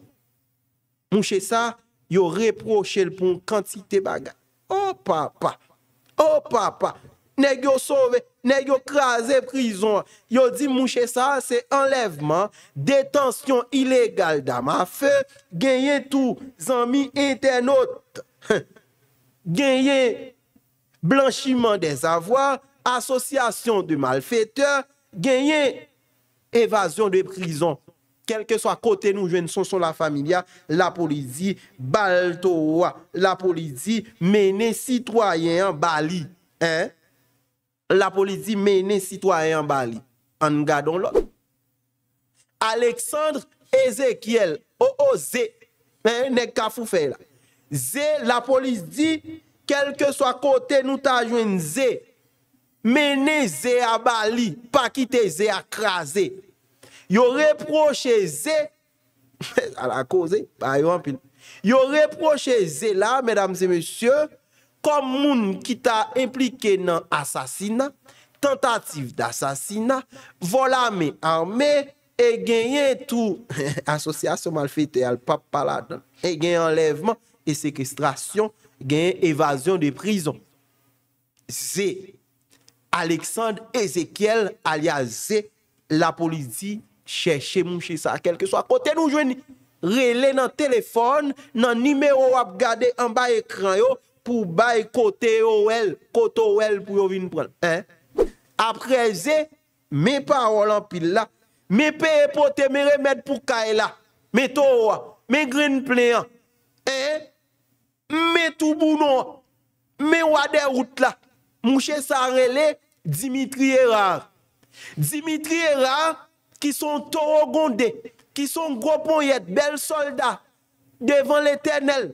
Mouché ça, Yo reproche l pou n kantite bagay. Oh papa, oh papa, ne yo sove, ne yo kraze prizon. Yo di mouche sa, se enleveman, detansyon ilegal da ma fe, genye tou zanmi internot, genye blanchiman de zavwa, asosyasyon de malfeteur, genye evasyon de prizon. kel ke swa kote nou jwen son son la familia, la polisi di balto wa, la polisi di mene sitwayen bali, la polisi di mene sitwayen bali, an nou gadon lò. Aleksandre Ezekiel, o o zè, nek ka fou fè la, zè, la polisi di, kel ke swa kote nou ta jwen zè, mene zè a bali, pa ki te zè a krasè, Yo reproche zè, ala ko zè, yo reproche zè la, medam zè mèsyò, kom moun ki ta implike nan asasina, tentative d'asasina, volame arme, e genyen tou, asosyasyon mal fete al pap paladan, e genyen enlèvman, e sekestrasyon, genyen evasyon de prizon. Zè, Aleksand Ezekiel, alia zè, la polizi Cheche mouche sa kelke swa. Kote nou jwen rele nan telefone, nan nimeyo wap gade an bay ekran yo, pou bay kote yo wel, kote yo wel pou yo vin pran. Apre ze, me parol an pil la, me pe epote, me remed pou kae la, me to wa, me green play an, me toubou nou, me wade wout la. Mouche sa rele, Dimitri e rar. Dimitri e rar, qui sont torogondés, qui sont gros poignettes, belles soldats devant l'éternel.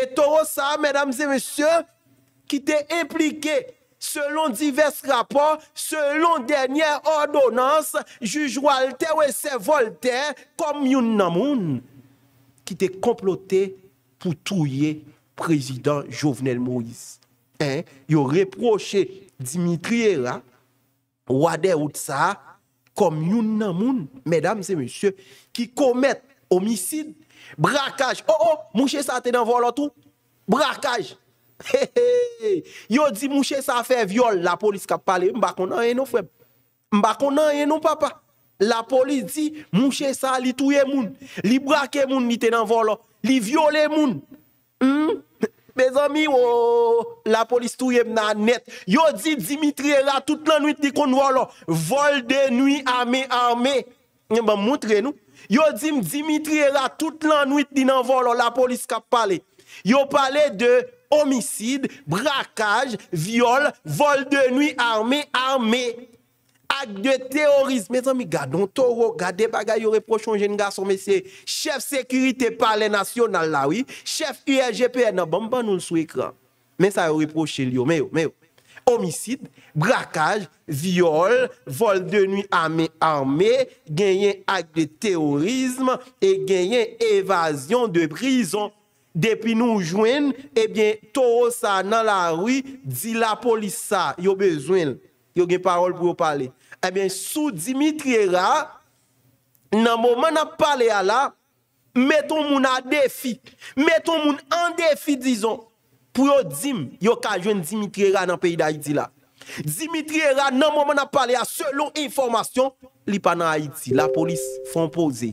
Et Toro ça, mesdames et messieurs, qui t'est impliqué selon divers rapports, selon dernière ordonnance, juge Walter et ses Voltaire, comme une namoun, qui t'est comploté pour touiller président Jovenel Moïse. Hein? Ils ont reproché Dimitri Era, ou komyoun nan moun, medam se monsye, ki komet omisid, brakaj, o, oh, o, oh, mounche sa tenan volo tou, brakaj, yo di mounche sa fe viole, la polis kap pale, mbakon nan eno fweb, mbakon nan eno papa, la polis di mounche sa li touye moun, li brake moun ni tenan volo, li viole moun, mou, hmm? Bez ami, oh, la polis touye m nan net. Yo di Dimitriye la, tout lan nouite di kon walo, vol de noui, ame, ame. Moun tre nou. Yo di Dimitriye la, tout lan nouite di nan walo, oh, la polis ka pale. Yo pale de omisid, brakaj, viol, vol de noui, ame, ame. Ak de teorisme. Mes an mi gadon toro. Gade bagay yo reprochon jen gason. Mese chef sekurite pale nasyon nan lawi. Chef URGP nan bamban nou sou ekran. Mese yo reproche liyo. Meyo, meyo. Omisid, brakaj, viole, vol de nui ame ame. Genyen ak de teorisme. E genyen evasyon de brison. Depi nou jouen. Ebyen eh toro sa nan lawi. Di la polisa. Yo bezwen. Yo gen parol pou yo pale. Ebyen, eh sou Dimitri Raha, nan momen ap pale a la, meton moun a defi. Meton moun an defi, dizon, pou yo dim yo ka jwen Dimitri Raha nan peyi da Haiti la. Dimitri Raha nan momen ap pale a, selon informasyon, li pa nan Haiti. La polis fon pose.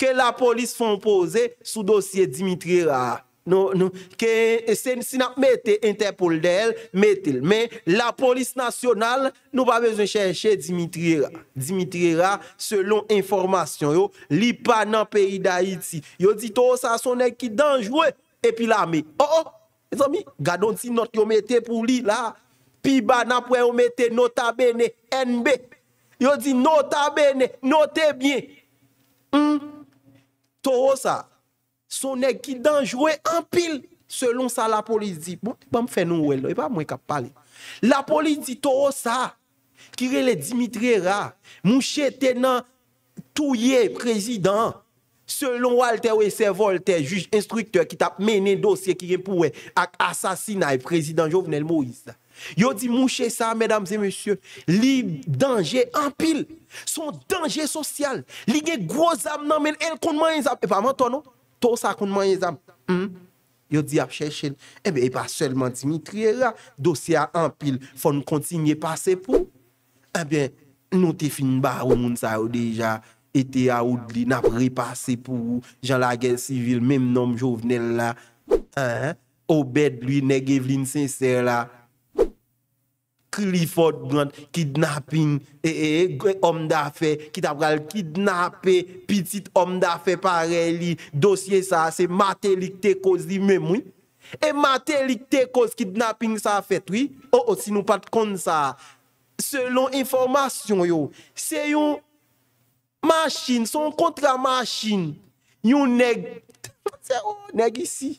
Ke la polis fon pose sou dosye Dimitri Raha a. Si nan mette interpol de el Mette el Men la polis nasyonal Nou pa bezon chenche Dimitri Ra Dimitri Ra selon informasyon yo Li pa nan peri da iti Yo di toho sa sonen ki danjwe Epi la me oh, oh, Gadon ti not yo mette pou li la Pi ba nan pou yo mette Nota bene enbe Yo di nota bene Note bien hmm. Toho sa Sonek ki danjwe anpil Selon sa la polis di bon, e La polis di to ho sa Kire le Dimitri Ra Mouche tenan Touye prezidant Selon Walter Weiser Volter, juj instrukteur Ki tap mene dosye kire pouwe Ak asasina e prezidant Jovenel Moïse Yo di mouche sa Mesdames et messieurs Li danjwe anpil Son danjwe sosyal Li gen grozab nan men el kondman E pa man tono To sa kon mwenye zam, hmm? yo di ap chè chè, ebe e pa chèlman ti mi triye la, dosya anpil fon kontinye pase pou. Ebe, nou te fin ba ou moun sa ou deja, ete a ou dli napre pase pou, jan la gen sivil, mem nom jovnel la. Eh, ou bed li neg evlin sè ser la. Clifford Brand, kidnapping, ee, ee, gwen om da fe, ki ta pral kidnape, pitit om da fe pare li, dosye sa, se matelik te koz li mem, oui? E matelik te koz kidnapping sa fet, oui? Ou, oh, ou, oh, si nou pat kon sa, selon informasyon yo, se yon maschine, son kontra maschine, yon neg, neg isi.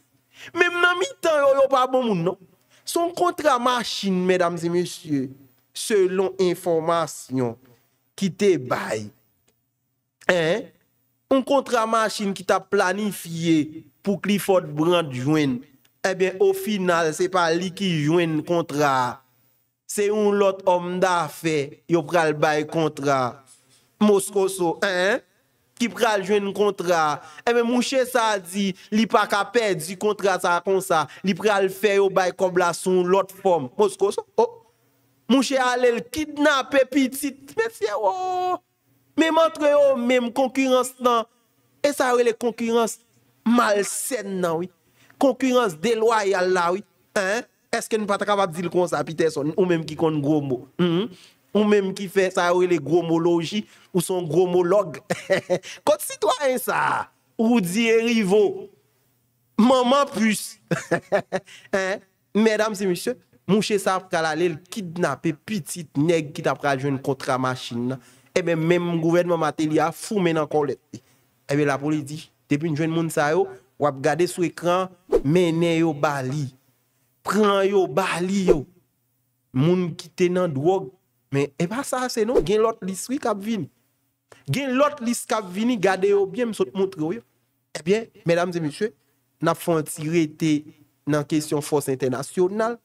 Mem nan mi tan yo, yo pa bon moun, nou? Son kontra machin, mèdames et mèsyè, selon informasyon ki te bay. Un kontra machin ki ta planifiye pou kli fote brand jwen, e eh ben, ou final, se pa li ki jwen kontra. Se ou lot om da fe, yo pral bay kontra. Mouskoso, e ben. Ki pre al jwen kontra. E eh men mwche sa di li pa ka pedi kontra sa kon sa. Li pre al fe yo bay kobla son lot form. Mwche ale l kidnap e pitit. Mwen se oh. yo. Mwen montre yo men konkurans nan. E sa yo le konkurans malsen nan. Konkurans deloyal la. E se ke nou patra pa di l kon sa pitit. Ou men ki kon gro mwo. Ou mèm ki fè sa yo e le gromoloji Ou son gromolog Kote sitwa en sa Ou di e rivo Maman püs Mèdam se mishè Mouche saf kal ale l kidnap Petite neg ki tap pral jwen kontra machin E eh bè mèm m gouvenman matelia Fou mè nan kon let E bè la poli di Tepin jwen moun sa yo Wap gade sou ekran Mènen yo bali Pran yo bali yo Moun ki tenan dwog Men, eba sa se nou, gen lot lis ki ap vini. Gen lot lis ki ap vini, gade yo byen, msot moutre yo yo. Ebyen, mèdames et monsieurs, nan fon tigre te nan kesyon fòs internasyonnal,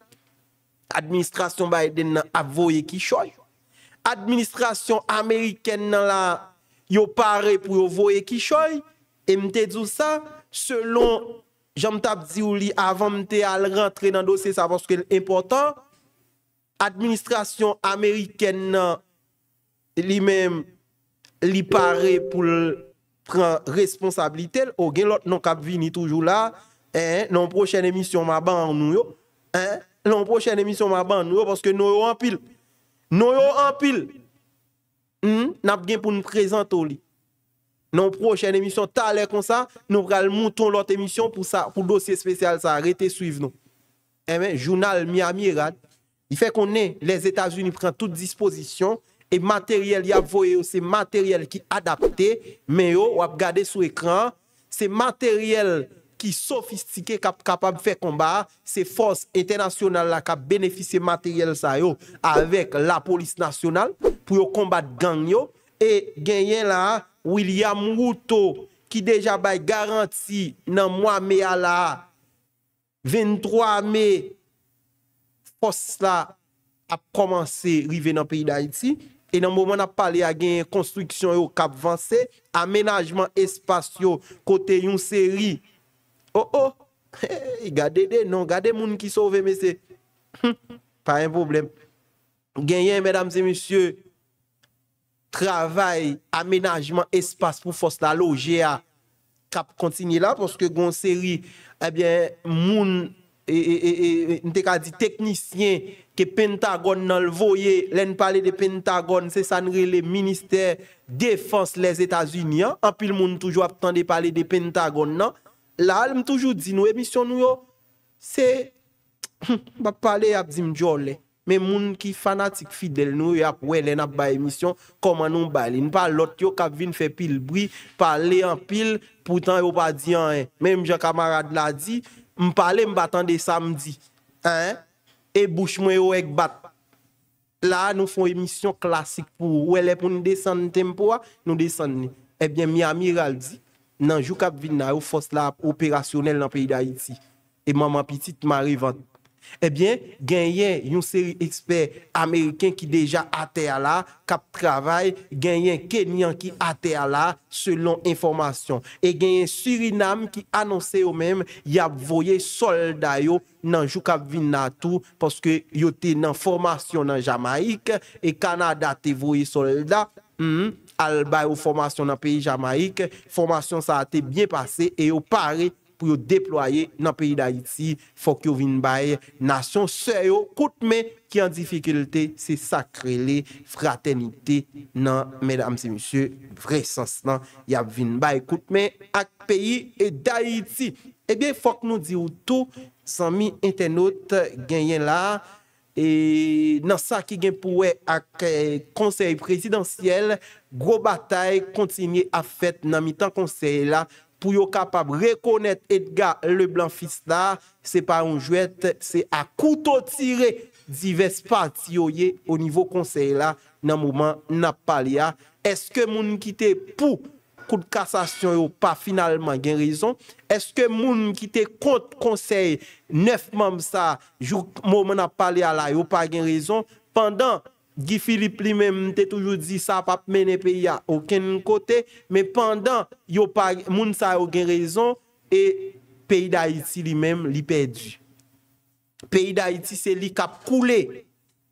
administrasyon Biden nan ap voye ki choy, administrasyon Ameriken nan la yo pare pou yo voye ki choy, e mte djousa, selon, jant ap di ou li, avan mte al rentre nan dosye savanske l'important, Administrasyon Ameriken nan li mem li pare pou pran responsabilitel, o gen lot non kap vini toujou la, eh, non prochen emisyon ma ban an nou yo, eh, non prochen emisyon ma ban an nou yo, porske nou yo an pil, nou yo an pil, hmm? nap gen pou nou prezento li. Non prochen emisyon talè kon sa, nou pral mouton lot emisyon pou dosye spesyal sa, rete suiv nou. E men, jounal mi amirat, Y fe konen, les Etats-Unis pren tout disposition, e materyel y ap voye yo, se materyel ki adapte, men yo, wap gade sou ekran, se materyel ki sofistike kapap fe komba, se fos internasyonal la kap benefise materyel sa yo, avek la polis nasyonal, pou yo kombat gang yo, e genyen la, William Routo, ki deja bay garanti nan mwa me ala, 23 me, fos la ap komanse rive nan peyi da iti, e nan mouman ap pale a genye konstriksyon yo kap vanse, amenajman espasyon kote yon seri. Oh oh, he he, yi gade de, yon gade moun ki sove mese, pa yon problem. Genye, mèdames et monsye, travay, amenajman espasyon pou fos la loje a, kap kontinye la, porske yon seri, eh moun moun, E, e, e, nte ka di teknisyen... Ke Pentagon nan l voye... Len pale de Pentagon... Se sanre le minister... Defense les Etats-Unis... An pil moun toujou ap tande pale de Pentagon nan... La al m toujou di nou... Emisyon nou yo... Se... Mwen pale ap di mdjole... Men moun ki fanatik fidel nou yo ap wè len ap ba emisyon... Koman nou bali... Npa lot yo kap vin fe pil bri... Pale an pil... Poutan yo pa di an e... Eh. Men mja kamarad la di... Mpale mbat an de samdi, e bouch mwen yo ek bat. La nou fon emisyon klasik pou ou, ou e le pou nou desen tempo a, nou desen ni. Ebyen eh mi amiral di, nan jou kap vin nan yo fos la operasyonel nan peyda iti. E maman pitit mary vant. Ebyen eh genyen yon seri ekspert Ameriken ki deja ate ala kap travay Genyen Kenyan ki ate ala selon informasyon E genyen Surinam ki anonse yo menm yap voye solda yo nan jou kap vin natou Poske yo te nan formasyon nan Jamaik E Kanada te voye solda hmm, Albay ou formasyon nan peyi Jamaik Formasyon sa ate bien pase e yo pare te pou yo deploye nan peyi da iti... fok yo vin baye... nasyon seyo kout men... ki an difikilte se sakre le... fraternite nan... mèdame se misye vresans nan... yap vin baye kout men... ak peyi e da iti... ebyen eh fok nou di ou tou... san mi entenot gen yen la... e nan sa ki gen pou we... ak eh, konsey presidansyel... gro batay kontinye a fèt... nan mi tan konsey la... pou yo kapab rekonet Edgar le Blanfistar, se pa yon jwet, se akouto tire, divest pati yo ye, o nivou konsey la, nan mouman nap pale ya, eske moun mkite pou, kout kassasyon yo pa finalman gen rezon, eske moun mkite kont konsey, nef mamb sa, jou mouman nap pale ya la, yo pa gen rezon, pandan, Gifilip li menm te toujou di sa pap mene peyi a oken kote, me pandan yo pa moun sa oken rezon, e peyi da iti li menm li pedji. Peyi da iti se li kap koule.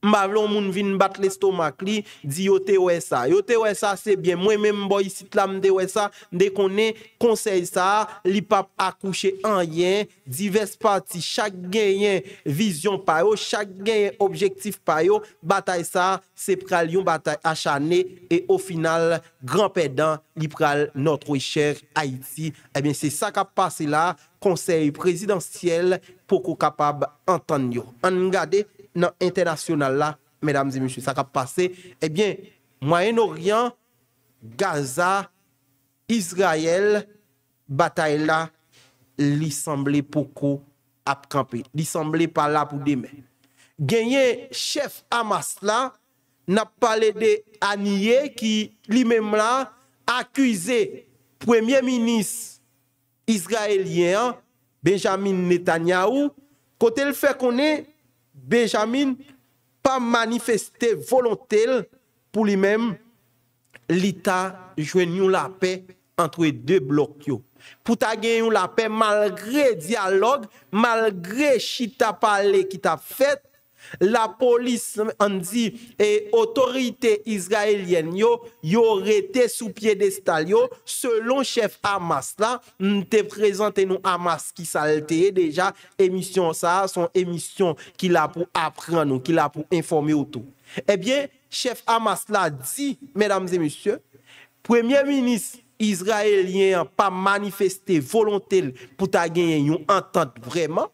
Mbavlon moun vin bat lestomak li, di yote wè sa. Yote wè sa, sebyen, mwen men mbo yisit lam de wè sa, de konen konsey sa, li pap akouche an yen, divers parti, chak genyen vizyon payo, chak genyen objektif payo, batay sa, se pral yon batay achane, e o final, gran pedan, li pral notre wè chèr Haiti. Ebyen, eh se sa kap pase la, konsey presidansyel, poko kapab antan yo. An ngade, nan internasyonan la, mèdames et mèchè, sa ka pase, mwenye Noryan, Gaza, Israel, batay la, lisemble poko ap kampe, lisemble pala pou demè. Genyen chef Hamas la, nap pale de Anie, ki li mèm la, akwize premier minis Israelien, Benjamin Netanyahu, kote l fè konè Benjamin pa manifestè volontèl pou li mèm lita jwen yon lape entwe de blok yo. Po ta gen yon lape malgre diyalog, malgre chita pale ki ta fèt, la police, on dit, et autorité israélienne, yo, yo été sous pied yo, selon chef Hamas, nous te présenté nous Hamas qui s'est déjà, émission ça, son émission qui a pour apprendre, qui a pour informer autour. Eh bien, chef Hamas dit, mesdames et messieurs, premier ministre israélien pas manifesté volonté pour ta gagner une entente vraiment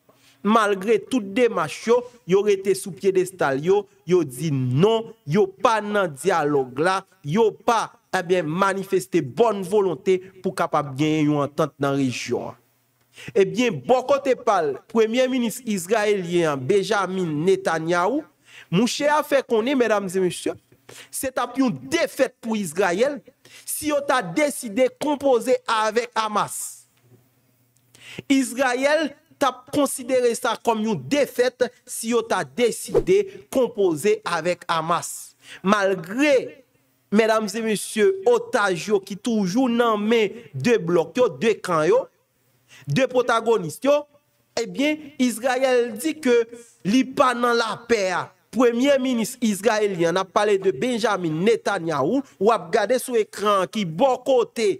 malgré tout démarche, ils aurait été sous de ils ont dit non, ils pas dans dialogue là, ils pas eh bien, manifesté bonne volonté pour capable gagner une entente dans la région. Eh bien, bon côté parle, Premier ministre israélien Benjamin Netanyahu, Mouché a fait qu'on mesdames et messieurs, c'est un défaite pour Israël si on a décidé de composer avec Hamas. Israël tap konsidere sa kom yon defet si yon ta deside kompoze avek Hamas. Malgre, medamze monsye, otaj yo ki toujou nan men de blok yo, de ekran yo, de potagonist yo, ebyen, eh Izrael di ke li pa nan la per. Premier ministre Izraeli, an ap pale de Benjamin Netanyahu, wap gade sou ekran ki bon kote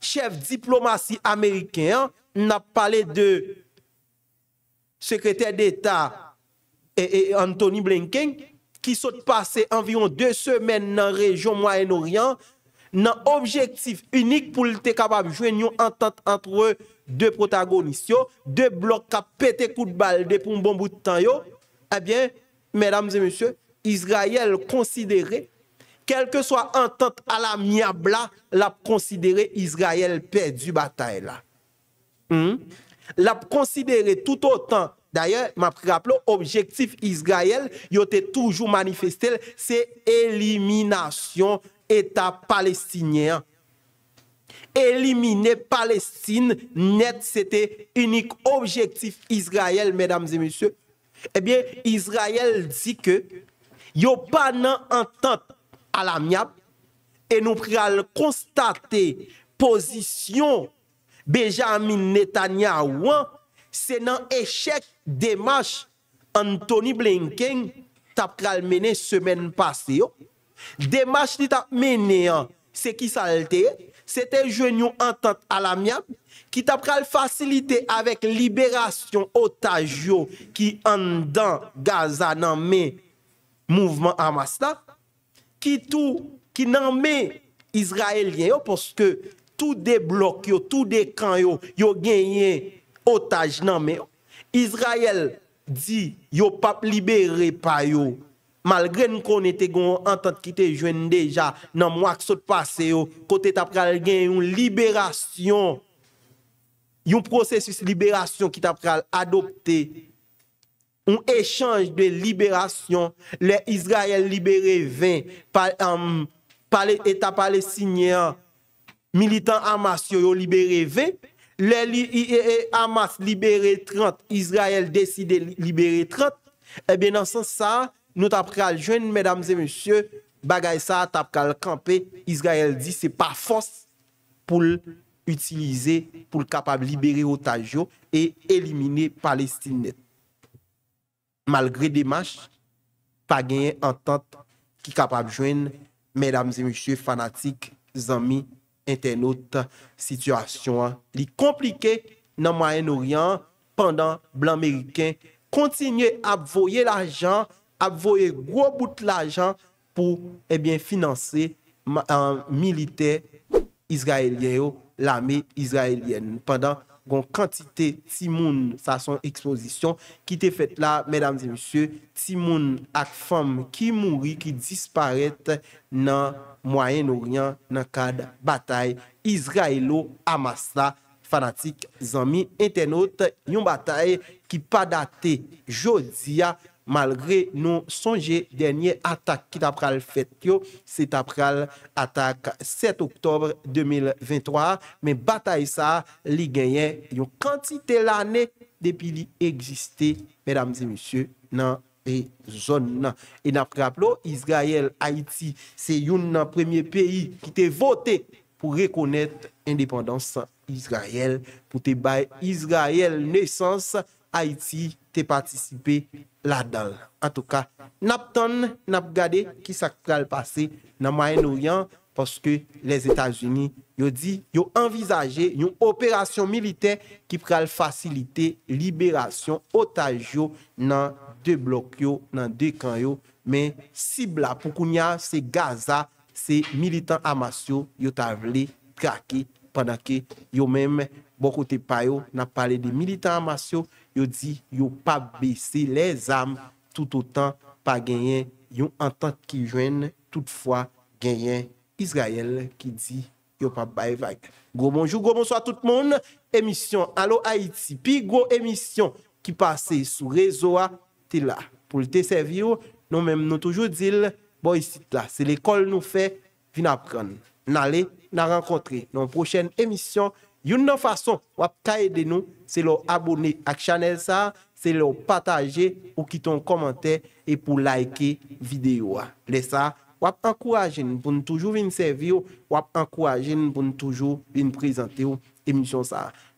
chef diplomasi Ameriken yo, n'a parlé de secrétaire d'État et, Anthony Blinken qui sont passés environ deux semaines dans la région Moyen-Orient dans objectif unique pour être capable de jouer une entente entre deux protagonistes, deux blocs qui pété coup de balle depuis un bon bout de temps. Eh bien, mesdames et messieurs, Israël considéré, quelle que soit entente à la miabla, la considéré Israël du bataille là. Hmm? La considérer tout autant. D'ailleurs, m'a rappelé objectif Israël, il était toujours manifesté, c'est élimination État palestinien. Éliminer Palestine net, c'était unique objectif Israël, mesdames et messieurs. Eh bien, Israël dit que a pas d'entente à et nous le constater position Benjamin Netanyahu an, se nan eshek Demache Anthony Blinken tap kral menen semen pase yo. Demache li tap menen an, se ki salte se te jwen yon antant alamyan, ki tap kral fasilite avèk liberasyon otaj yo ki an dan Gaza nan men mouvment Hamas la. Ki tou, ki nan men Izraelye yo, poske tou de blok yo, tou de kan yo, yo genye otaj nan, men, Israel di, yo pap libere pa yo, malgre nou kon ete goun an tant ki te jwen deja, nan mwak sot pase yo, kote tap kal gen yon liberasyon, yon prosesus liberasyon ki tap kal adopte, yon echange de liberasyon, le Israel libere ven, pa le etap euh, palesinyan, Militan Amas yo yo libere ve, lè li e, Amas libere 30, Izrael deside libere 30, e ben nan sens sa, nou tap kral jwen, mèdames e monsye, bagay sa tap kral kampe, Izrael di se pa fos pou l'utilize, pou l'kapab libere otajo e elimine Palestine. Malgré Demache, pa genye entente ki kapab jwen, mèdames e monsye, fanatik, zami, enten out situasyon. Li komplike nan Mayen-Orient pandan blan Ameriken kontinye apvoye l'ajan, apvoye gro bout l'ajan pou, ebyen, eh finanse milite Israelien yo, l'ami Israelien. Pandan Gon kantite ti moun sa son ekspozisyon ki te fet la, medam di monsye, ti moun ak fam ki mouri, ki disparet nan Moyen-Orient, nan kad batay Izraelo Amasa, fanatik zami, ente not, yon batay ki pa date jodi ya, Malgre nou sonje denye atak ki ta pral fet yo, se ta pral atak 7 oktobre 2023. Men batay sa li genyen yon kantite lane depi li egziste, medamze monsye, nan rezon nan. E nan praplo, Izrael, Haiti, se yon nan premye peyi ki te vote pou rekonnet independans Izrael, pou te bay Izrael nesans sa. Haiti te patisipe la dal. An tou ka, nap ton, nap gade, ki sak pral pase nan Mayen-Orient, poske les Etats-Unis, yo di, yo envizaje yon operasyon milite ki pral fasilite liberasyon otaj yo nan de blok yo, nan de kan yo, men sibla pou kounya se Gaza, se militant amasyo yo ta vle, trake, panake, yo menm, bokote payo, nap pale de militant amasyo, yo ne yo pas baisser les âmes tout autant pas gagner yon entente qui joigne toutefois gagner Israël qui dit yo pas bail Gros bonjour, gros bonsoir tout le monde. Émission Allo Haïti, puis gros émission qui passait sous réseau t'es là pour te servir. Nous même nous toujours dit bon ici là, c'est l'école nous fait venir apprendre. Nous n'a rencontrer dans prochaine émission une façon de aider nous, c'est de abonner à la chaîne, c'est de partager ou quitter un commentaire et pour liker la vidéo. Laissez ça. vous encourager pour nous toujours venir servir, ou encourager pour nous toujours venir présenter l'émission.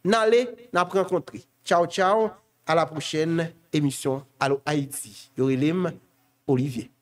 N'allez, n'a rencontrer. Ciao, ciao. À la prochaine émission à l'Haïti. Yorilim, Olivier.